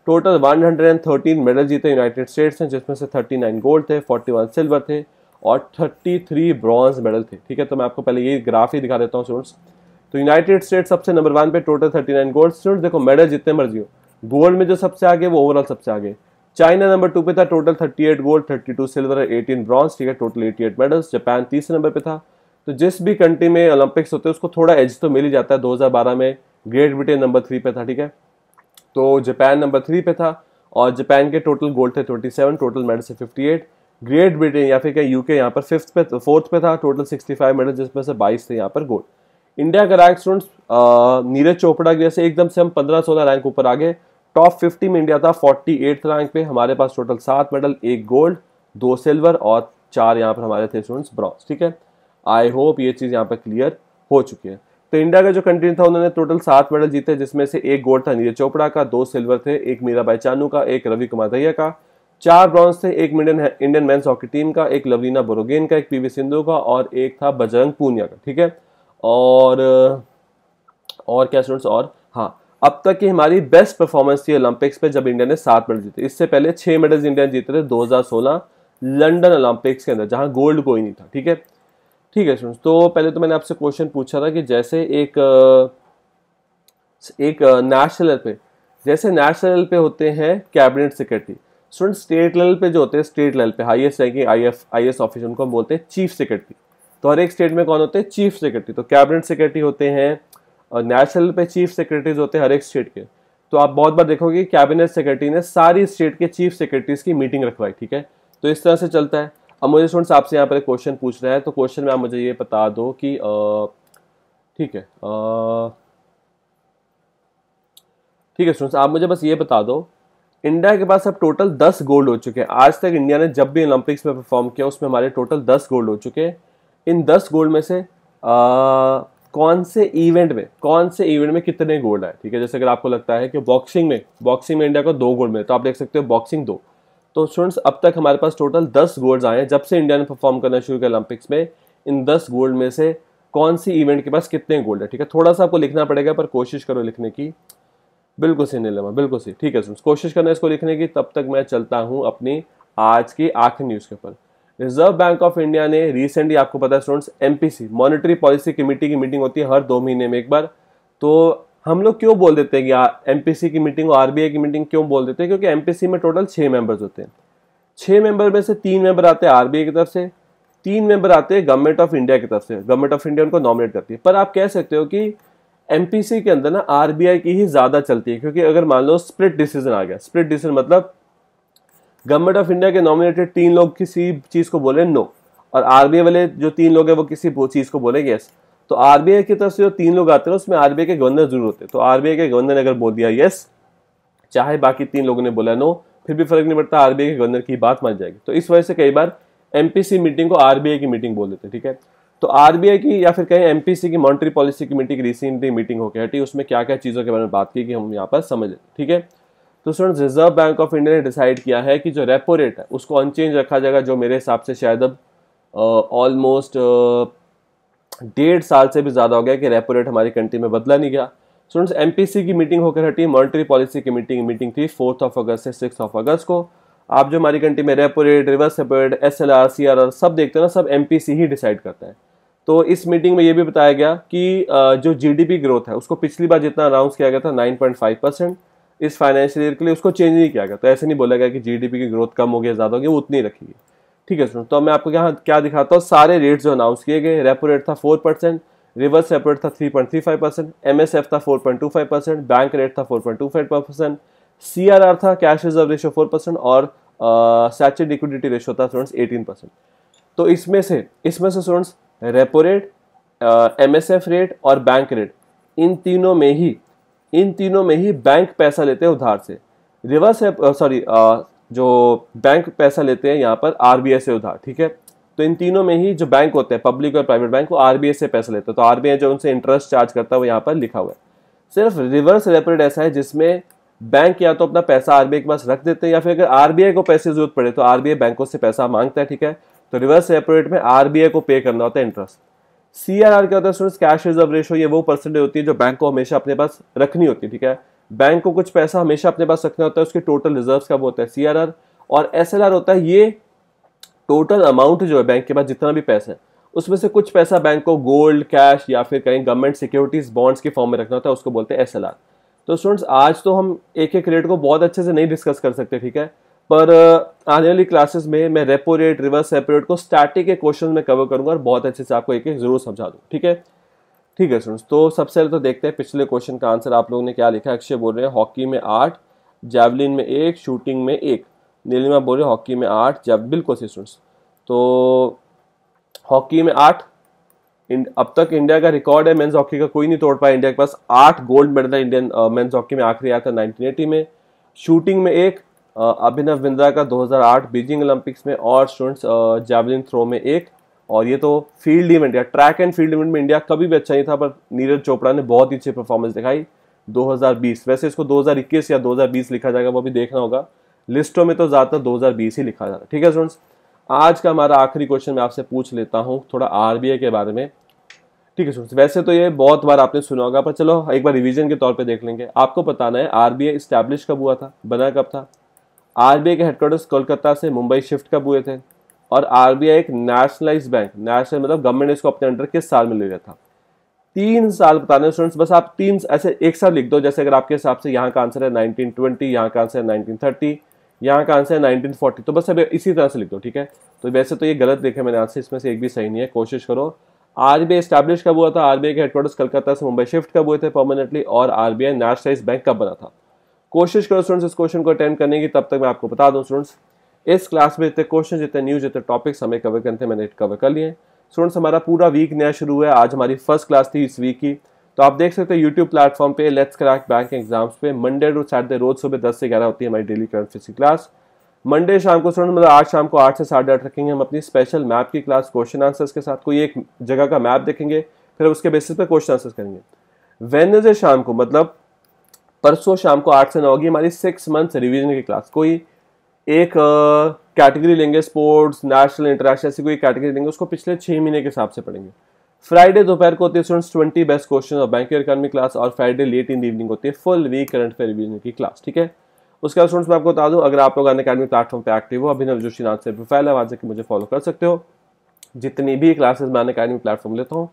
टोटल 113 मेडल जीते यूनाइटेड स्टेट्स ने जिसमें से 39 गोल्ड थे 41 सिल्वर थे और 33 ब्रॉन्ज मेडल थे ठीक है तो मैं आपको पहले ये ग्राफ ही दिखा देता हूँ स्टूडेंट्स तो यूनाइटेड स्टेट्स सबसे नंबर वन पे टोटल 39 गोल्ड स्टूडेंट्स देखो मेडल जितने मर्जी हो गोल्ड में जो सबसे आगे वो ओवरऑल सबसे आगे चाइना नंबर टू पे था टोटल 38 गोल्ड 32 सिल्वर और 18 ब्रॉन्ज ठीक है टोटल 88 मेडल्स जापान तीसरे नंबर पे था तो जिस भी कंट्री में ओलंपिक्स होते हैं उसको थोड़ा एज तो मिल ही जाता है 2012 में ग्रेट ब्रिटेन नंबर थ्री पे था ठीक है तो जापान नंबर थ्री पे था और जापान के टोटल गोल्ड थे ट्वेंटी टोटल मेडल्स थे फिफ्टी ग्रेट ब्रिटेन या फिर क्या यूके यहाँ पर फिफ्थ पे फोर्थ पे था टोटल सिक्सटी फाइव मेडल जिसमें से बाईस थे यहाँ पर गोल्ड इंडिया का रैंक स्टूडेंट्स नीरज चोपड़ा की वजह से एकदम से हम पंद्रह सोलह रैंक ऊपर आ गए टॉप 50 में इंडिया था 48 रैंक पे हमारे पास टोटल सात मेडल एक गोल्ड दो सिल्वर और चार यहाँ पर हमारे थे स्टूडेंट्स ब्रॉन्स ठीक है आई होप ये चीज़ यहाँ पर क्लियर हो चुकी है तो इंडिया का जो कंट्री था उन्होंने टोटल सात मेडल जीते जिसमें से एक गोल्ड था नीरज चोपड़ा का दो सिल्वर थे एक मीराबाई चानू का एक रवि कुमार दहिया का चार ब्रॉन्ज थे एक Indian Indian men's hockey team का एक लवलीना बोरोगेन का एक पी सिंधु का और एक था बजरंग पूनिया का ठीक है और और क्या स्टूडेंट्स और हाँ अब तक की हमारी बेस्ट परफॉर्मेंस थी ओलंपिक्स पे जब इंडिया ने सात मेडल जीते इससे पहले छह मेडल्स इंडिया जीते थे 2016 लंदन ओलंपिक्स के अंदर जहां गोल्ड कोई नहीं था ठीक है ठीक है स्टूडेंट्स तो पहले तो मैंने आपसे क्वेश्चन पूछा था कि जैसे एक एक नेशनल लेवल पे जैसे नेशनल लेवल पे होते हैं cabinet secretary student state level पे जो होते हैं स्टेट लेवल पे highest ranking I F I S officer उनको हम बोलते हैं चीफ सेक्रेटरी तो हर एक स्टेट में कौन होते हैं चीफ सेक्रेटरी तो कैबिनेट सेक्रेटरी होते हैं नेशनल पे चीफ सेक्रेटरीज होते हैं हर एक स्टेट के तो आप बहुत बार देखोगे कैबिनेट सेक्रेटरी ने सारी स्टेट के चीफ सेक्रेटरीज की मीटिंग रखवाई ठीक है तो इस तरह से चलता है अब मुझे स्टूडेंट्स आपसे यहाँ पर एक क्वेश्चन पूछ रहे है तो क्वेश्चन में आप मुझे ये बता दो कि ठीक है ठीक है स्टूडेंट्स आप मुझे बस ये बता दो इंडिया के पास अब टोटल दस गोल्ड हो चुके हैं आज तक इंडिया ने जब भी ओलंपिक्स में परफॉर्म किया उसमें हमारे टोटल दस गोल्ड हो चुके हैं इन दस गोल्ड में से आ, कौन से इवेंट में कौन से इवेंट में कितने गोल्ड आए ठीक है जैसे अगर आपको लगता है कि बॉक्सिंग में बॉक्सिंग में इंडिया को दो गोल्ड मिले तो आप देख सकते हो बॉक्सिंग दो तो स्टूडेंट्स अब तक हमारे पास टोटल दस गोल्ड आए हैं जब से इंडिया ने परफॉर्म करना शुरू किया ओलंपिक्स में इन दस गोल्ड में से कौन सी इवेंट के पास कितने गोल्ड है ठीक है थोड़ा सा आपको लिखना पड़ेगा पर कोशिश करो लिखने की बिल्कुल सही नीलमा बिल्कुल सही ठीक है कोशिश करना इसको लिखने की तब तक मैं चलता हूँ अपनी आज की आखिरी न्यूज़ के ऊपर रिजर्व बैंक ऑफ इंडिया ने रिसेंटली आपको पता है students MPC monetary policy committee की मीटिंग होती है हर दो महीने में एक बार तो हम लोग क्यों बोल देते हैं कि एमपीसी की मीटिंग और आरबीआई की मीटिंग क्यों बोल देते हैं क्योंकि एमपीसी में टोटल छः मेंबर्स होते हैं छः मेंबर में से तीन मेंबर आते हैं आरबीआई की तरफ से तीन मेंबर आते हैं गवर्नमेंट ऑफ इंडिया की तरफ से गवर्नमेंट ऑफ इंडिया उनको नॉमिनेट करती है पर आप कह सकते हो कि एम के अंदर ना आर की ही ज़्यादा चलती है क्योंकि अगर मान लो स्प्लिट डिसीजन आ गया स्प्लिट डिसीजन मतलब गवर्नमेंट ऑफ इंडिया के नॉमिनेटेड तीन लोग किसी चीज़ को बोले नो और आरबीआई वाले जो तीन लोग है वो किसी चीज़ को बोले यस तो आरबीआई की तरफ से जो तीन लोग आते हैं उसमें आरबीआई के गवर्नर जरूर होते हैं तो आरबीआई के गवर्नर ने अगर बोल दिया यस चाहे बाकी तीन लोगों ने बोला नो फिर भी फर्क नहीं पड़ता आरबीआई के गवर्नर की बात मान जाएगी तो इस वजह से कई बार एमपीसी मीटिंग को आरबीआई की मीटिंग बोल देते ठीक है तो आरबीआई की या फिर कहीं एमपीसी की मॉनिटरी पॉलिसी की की रिसेंटली मीटिंग होकर हटी उसमें क्या क्या चीज़ों के बारे में बात की कि हम यहाँ पर समझ लेते ठीक है तो students Reserve Bank of India ने डिसाइड किया है कि जो रेपो रेट है उसको अनचेंज रखा जाएगा जो मेरे हिसाब से शायद अब ऑलमोस्ट डेढ़ साल से भी ज़्यादा हो गया कि रेपो रेट हमारी कंट्री में बदला नहीं गया स्टूडेंट्स एमपीसी की मीटिंग होकर हटी मॉनिटरी पॉलिसी की मीटिंग मीटिंग थी फोर्थ ऑफ अगस्त से सिक्स ऑफ अगस्त को आप जो हमारी कंट्री में repo rate reverse repo rate S L R C R R सब देखते हैं ना सब एम पी सी ही डिसाइड करता है तो इस मीटिंग में ये भी बताया गया कि जो जी डी पी ग्रोथ है उसको पिछली बार जितना अनाउंस किया गया था नाइन पॉइंट फाइव परसेंट इस फाइनेंशियल ईयर के लिए उसको चेंज नहीं किया गया तो ऐसे नहीं बोला गया कि जीडीपी की ग्रोथ कम होगी ज़्यादा होगी वो उतनी रखेगी ठीक है सुनो तो मैं आपको यहाँ क्या दिखाता हूँ सारे रेट जो अनाउंस किए गए रेपो रेट था four percent reverse repo rate था three point three five percent M S F था four point two five percent bank rate था four point two five percent C R R था cash reserve ratio four percent और सैचेड liquidity ratio था students eighteen percent तो इसमें से इसमें से students repo rate M S F rate और बैंक रेट इन तीनों में ही इन तीनों में ही बैंक पैसा लेते हैं उधार से रिवर्स सॉरी जो बैंक पैसा लेते हैं यहाँ पर आर से उधार ठीक है तो इन तीनों में ही जो बैंक होते हैं पब्लिक और प्राइवेट बैंक वो आर से पैसा लेते हैं तो आर जो उनसे इंटरेस्ट चार्ज करता है वो यहाँ पर लिखा हुआ है सिर्फ रिवर्स रेपरेट ऐसा है जिसमें बैंक या तो अपना पैसा आरबीआई के पास रख देते हैं या फिर अगर आर को पैसे जरूरत पड़े तो आर बैंकों से पैसा मांगता है ठीक है तो रिवर्स रेपोरेट में आरबीआई को पे करना होता है इंटरेस्ट सी आर आर क्या होता है स्टूडेंट कैश रिजर्व रेशो ये वो परसेंटेज होती है जो बैंक को हमेशा अपने पास रखनी होती है ठीक है बैंक को कुछ पैसा हमेशा अपने पास रखना होता है उसके टोटल रिजर्व का वो होता है सी आर आर और एस एल आर होता है ये टोटल अमाउंट जो है बैंक के पास जितना भी पैसा है उसमें से कुछ पैसा बैंक को गोल्ड कैश या फिर कहीं गवर्नमेंट सिक्योरिटीज बॉन्ड्स के फॉर्म में रखना होता है उसको बोलते हैं एस तो स्टूडेंट्स आज तो हम एक एक रेट को बहुत अच्छे से नहीं डिस्कस कर सकते ठीक है पर आने वाली क्लासेस में मैं repo rate reverse repo rate को स्टैटिक के क्वेश्चन में कवर करूंगा और बहुत अच्छे से आपको एक एक जरूर समझा दूँ ठीक है ठीक है स्टूडेंट्स तो सबसे पहले तो देखते हैं पिछले क्वेश्चन का आंसर आप लोगों ने क्या लिखा अक्षय बोल रहे हैं हॉकी में आठ जैवलिन में एक शूटिंग में एक नीलिमा बोल रहे हॉकी में आठ जब बिल्कुल सी स्टूडेंट्स तो हॉकी में आठ अब तक इंडिया का रिकॉर्ड है मेंस हॉकी का कोई नहीं तोड़ पाया इंडिया के पास आठ गोल्ड मेडल है इंडियन मेंस हॉकी में आखिरी आया था 1980 में शूटिंग में एक अभिनव बिंद्रा का 2008 बीजिंग ओलंपिक्स में और स्टूडेंट्स जैवलिन थ्रो में एक और ये तो फील्ड इवेंट या ट्रैक एंड फील्ड इवेंट में इंडिया कभी भी अच्छा नहीं था पर नीरज चोपड़ा ने बहुत ही अच्छी परफॉर्मेंस दिखाई 2020 वैसे इसको 2021 या 2020 लिखा जाएगा वो भी देखना होगा लिस्टों में तो ज़्यादातर 2020 ही लिखा जाएगा ठीक है स्टूडेंट्स आज का हमारा आखिरी क्वेश्चन मैं आपसे पूछ लेता हूँ थोड़ा आर के बारे में ठीक है स्टूडेंट्स वैसे तो ये बहुत बार आपने सुना होगा पर चलो एक बार रिविजन के तौर पर देख लेंगे आपको बताना है आर बी कब हुआ था बना कब था आरबीआई के हेडक्वार्टर्स कोलकाता से मुंबई शिफ्ट कब हुए थे और आई एक नेशनलाइज बैंक नेशनल मतलब गवर्नमेंट ने इसको अपने अंडर किस साल में ले लिया था तीन साल बताने स्टूडेंट्स बस आप तीन ऐसे एक साल लिख दो जैसे अगर आपके हिसाब से यहाँ का आंसर है 1920 यहाँ का आंसर है 1930 यहाँ का आंसर है 1940 तो बस अब इसी तरह से लिख दो ठीक है तो वैसे तो ये गलत देखे मैंने आंसर इसमें से एक भी सही नहीं है कोशिश करो आरबीआई स्टैब्लिश कब हुआ था आरबीआई के हेडक्वार्टर्स कलकत्ता से मुंबई शिफ्ट कब हुए थे परमानेंटली और आई नेशनलाइज बैंक कब बना था कोशिश करो स्टूडेंट्स इस क्वेश्चन को अटेंड करने की तब तक मैं आपको बता दूं स्टूडेंट्स इस क्लास में जितने क्वेश्चन जितने न्यूज जितने टॉपिक्स हमें कवर करते हैं मैंने कवर कर लिए स्टूडेंट्स हमारा पूरा वीक नया शुरू हुआ है आज हमारी फर्स्ट क्लास थी इस वीक की तो आप देख सकते हो यूट्यूब प्लेटफॉर्म पे लेट्स क्रैक बैंक एग्जाम्स पे मंडे टू सैटरडे रोज सुबह दस से ग्यारह होती है हमारी daily current physics class Monday शाम को स्टूडेंट मतलब आज शाम को आठ से साढ़े आठ रखेंगे हम अपनी स्पेशल मैप की क्लास क्वेश्चन आंसर्स के साथ कोई एक जगह का मैप देखेंगे फिर उसके बेसिस पर क्वेश्चन आंसर्स करेंगे वेनजे शाम को मतलब परसों शाम को आठ से नौ होगी हमारी सिक्स मंथ रिविजन की क्लास कोई एक कैटेगरी लेंगे स्पोर्ट्स नेशनल इंटरनेशनल ऐसी कोई कैटेगरी लेंगे उसको पिछले छः महीने के हिसाब से पढ़ेंगे फ्राइडे दोपहर को होती है students twenty best question of bank economy class और फ्राइडे लेट इन इवनिंग होती है full week current affair revision की क्लास ठीक है उसके बाद स्टूडेंट्स मैं आपको बता दूं अगर आप लोग अन अकेडमी प्लेटफॉर्म पर एक्टिव हो अभिनव जोशी नाथ से प्रोफाइल है वहाँ मुझे फॉलो कर सकते हो जितनी भी क्लासेस मैं अन अकेडमी प्लेटफॉर्म लेता हूँ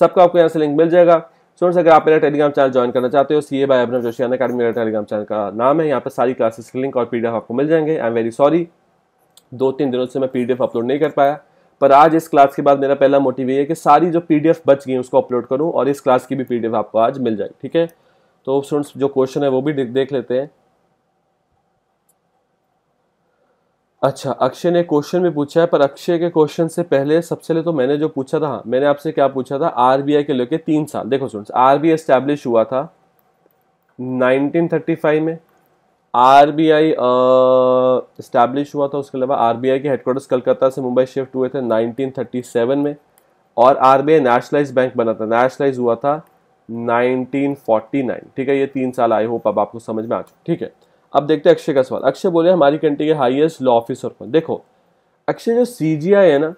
सबका आपको यहाँ से लिंक मिल जाएगा स्टूडेंट्स अगर आप मेरा टेलीग्राम चैनल ज्वाइन करना चाहते हो C A by Abhinav Joshian academy मेरा टेलीग्राम चैनल का नाम है यहाँ पर सारी क्लासेस के लिंक और पीडीएफ आपको मिल जाएंगे आई एम वेरी सॉरी दो तीन दिनों से मैं पीडीएफ अपलोड नहीं कर पाया पर आज इस क्लास के बाद मेरा पहला मोटिव ये है कि सारी जो पी बच गई उसको अपलोड करूँ और इस क्लास की भी पीडीएफ आपको आज मिल जाए ठीक है तो स्टूडेंट्स जो क्वेश्चन है वो भी देख लेते हैं अच्छा अक्षय ने क्वेश्चन में पूछा है पर अक्षय के क्वेश्चन से पहले सबसे पहले तो मैंने जो पूछा था हाँ, मैंने आपसे क्या पूछा था आरबीआई के लेके तीन साल देखो स्टूडेंट्स आरबीआई एस्टेब्लिश हुआ था 1935 में आरबीआई इस्टेब्लिश हुआ था उसके अलावा आरबीआई के हेडक्वार्टर्स कलकत्ता से मुंबई शिफ्ट हुए थे नाइनटीन में और आर नेशनलाइज बैंक बना था नेशनलाइज हुआ था नाइनटीन ठीक है ये तीन साल आई होप अब आपको समझ में आ चुके ठीक है अब देखते हैं अक्षय का सवाल अक्षय बोले हमारी कंट्री के हाईएस्ट लॉ ऑफिसर कौन देखो अक्षय जो सी है ना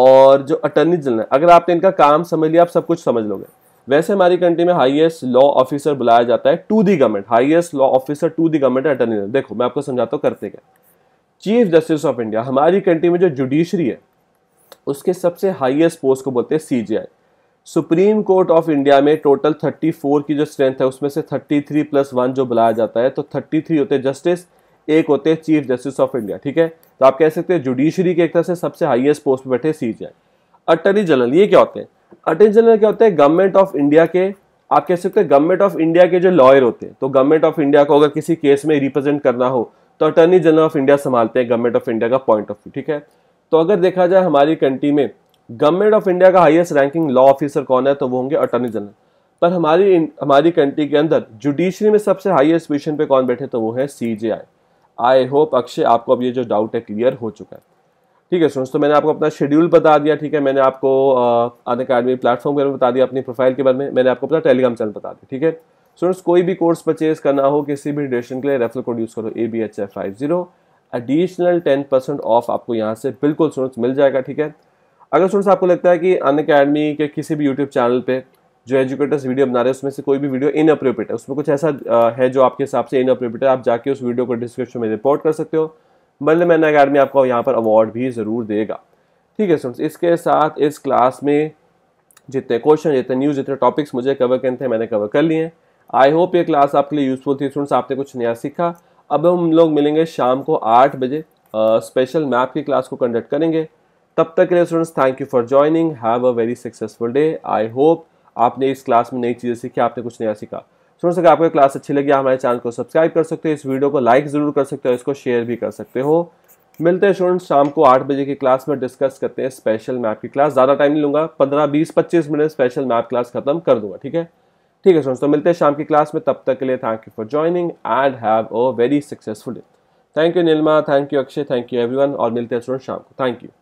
और जो अटर्नी जनरल है अगर आपने इनका काम समझ लिया आप सब कुछ समझ लोगे वैसे हमारी कंट्री में हाईएस्ट लॉ ऑफिसर बुलाया जाता है to the government highest law officer to the government attorney general देखो मैं आपको समझाता हूँ करते क्या चीफ जस्टिस ऑफ इंडिया हमारी कंट्री में जो जुडिशरी है उसके सबसे हाइएस्ट पोस्ट को बोलते हैं सी सुप्रीम कोर्ट ऑफ इंडिया में टोटल 34 की जो स्ट्रेंथ है उसमें से 33 प्लस वन जो बुलाया जाता है तो 33 होते हैं जस्टिस एक होते हैं चीफ जस्टिस ऑफ इंडिया ठीक है तो आप कह सकते हैं जुडिशरी के एक तरह से सबसे हाईएस्ट पोस्ट पर बैठे सी जे अटर्नी जनरल ये क्या होते हैं अटर्नी जनरल क्या होते हैं गवर्नमेंट ऑफ इंडिया के आप कह सकते हैं गवर्नमेंट ऑफ इंडिया के जो लॉयर होते हैं तो गवर्नमेंट ऑफ इंडिया को अगर किसी केस में रिप्रेजेंट करना हो तो अटर्नी जनरल ऑफ इंडिया संभालते हैं गवर्नमेंट ऑफ इंडिया का पॉइंट ऑफ व्यू ठीक है तो अगर देखा जाए हमारी कंट्री में गवर्नमेंट ऑफ इंडिया का हाईएस्ट रैंकिंग लॉ ऑफिसर कौन है तो वो होंगे अटॉर्नी जनरल पर हमारी हमारी कंट्री के अंदर जुडिशरी में सबसे हाईएस्ट पोजिशन पे कौन बैठे तो वो है सी जे आई आई होप अक्षय आपको अब ये जो डाउट है क्लियर हो चुका है ठीक है स्टूडेंट्स तो मैंने आपको अपना शेड्यूल बता दिया ठीक है मैंने आपको अन अकेडमी प्लेटफॉर्म के बारे में बता दिया अपनी प्रोफाइल के बारे में मैंने आपको अपना टेलीग्राम चैनल बता दिया ठीक है स्टूडेंट्स कोई भी कोर्स परचेज करना हो किसी भी ड्यूरेशन के लिए रेफर कोड यूज़ करो A B H F five zero additional ten percent off आपको यहाँ से बिल्कुल स्टूडेंट्स मिल जाएगा ठीक है अगर स्टूडेंट्स आपको लगता है कि अन अकेडमी के किसी भी यूट्यूब चैनल पर जो एजुकेटर्स वीडियो बना रहे हैं उसमें से कोई भी वीडियो इनअप्रोप्रिएट है उसमें कुछ ऐसा है जो आपके हिसाब से इनअप्रोप्रिएट है आप जाके उस वीडियो को डिस्क्रिप्शन में रिपोर्ट कर सकते हो बल्ले मैन अकेडमी आपको यहाँ पर अवार्ड भी ज़रूर देगा ठीक है स्टूडेंट्स इसके साथ इस क्लास में जितने क्वेश्चन जितने न्यूज़ जितने टॉपिक्स मुझे कवर करने थे मैंने कवर कर लिए हैं आई होप ये क्लास आपके लिए यूज़फुल थी स्टूडेंट्स आपने कुछ नया सीखा अब हम लोग मिलेंगे शाम को आठ बजे स्पेशल मैप की क्लास को कंडक्ट करेंगे तब तक के लिए students thank you for joining have a very successful day I hope आपने इस क्लास में नई चीज़ें सीखी आपने कुछ नया सीखा सुन अगर आपको क्लास अच्छी लगी हमारे चैनल को सब्सक्राइब कर सकते हो इस वीडियो को लाइक ज़रूर कर सकते हो इसको शेयर भी कर सकते हो मिलते हैं स्टूडेंट्स शाम को आठ बजे की क्लास में डिस्कस करते हैं स्पेशल मैप की क्लास ज़्यादा टाइम नहीं लूँगा पंद्रह बीस पच्चीस मिनट स्पेशल मैप क्लास खत्म कर दूंगा ठीक है ठीक है स्टूडेंट्स तो मिलते हैं शाम की क्लास में तब तक के लिए thank you for joining and have a very successful day thank you Neelma thank you Akshay thank you one और मिलते हैं स्टूडेंट शाम को थैंक यू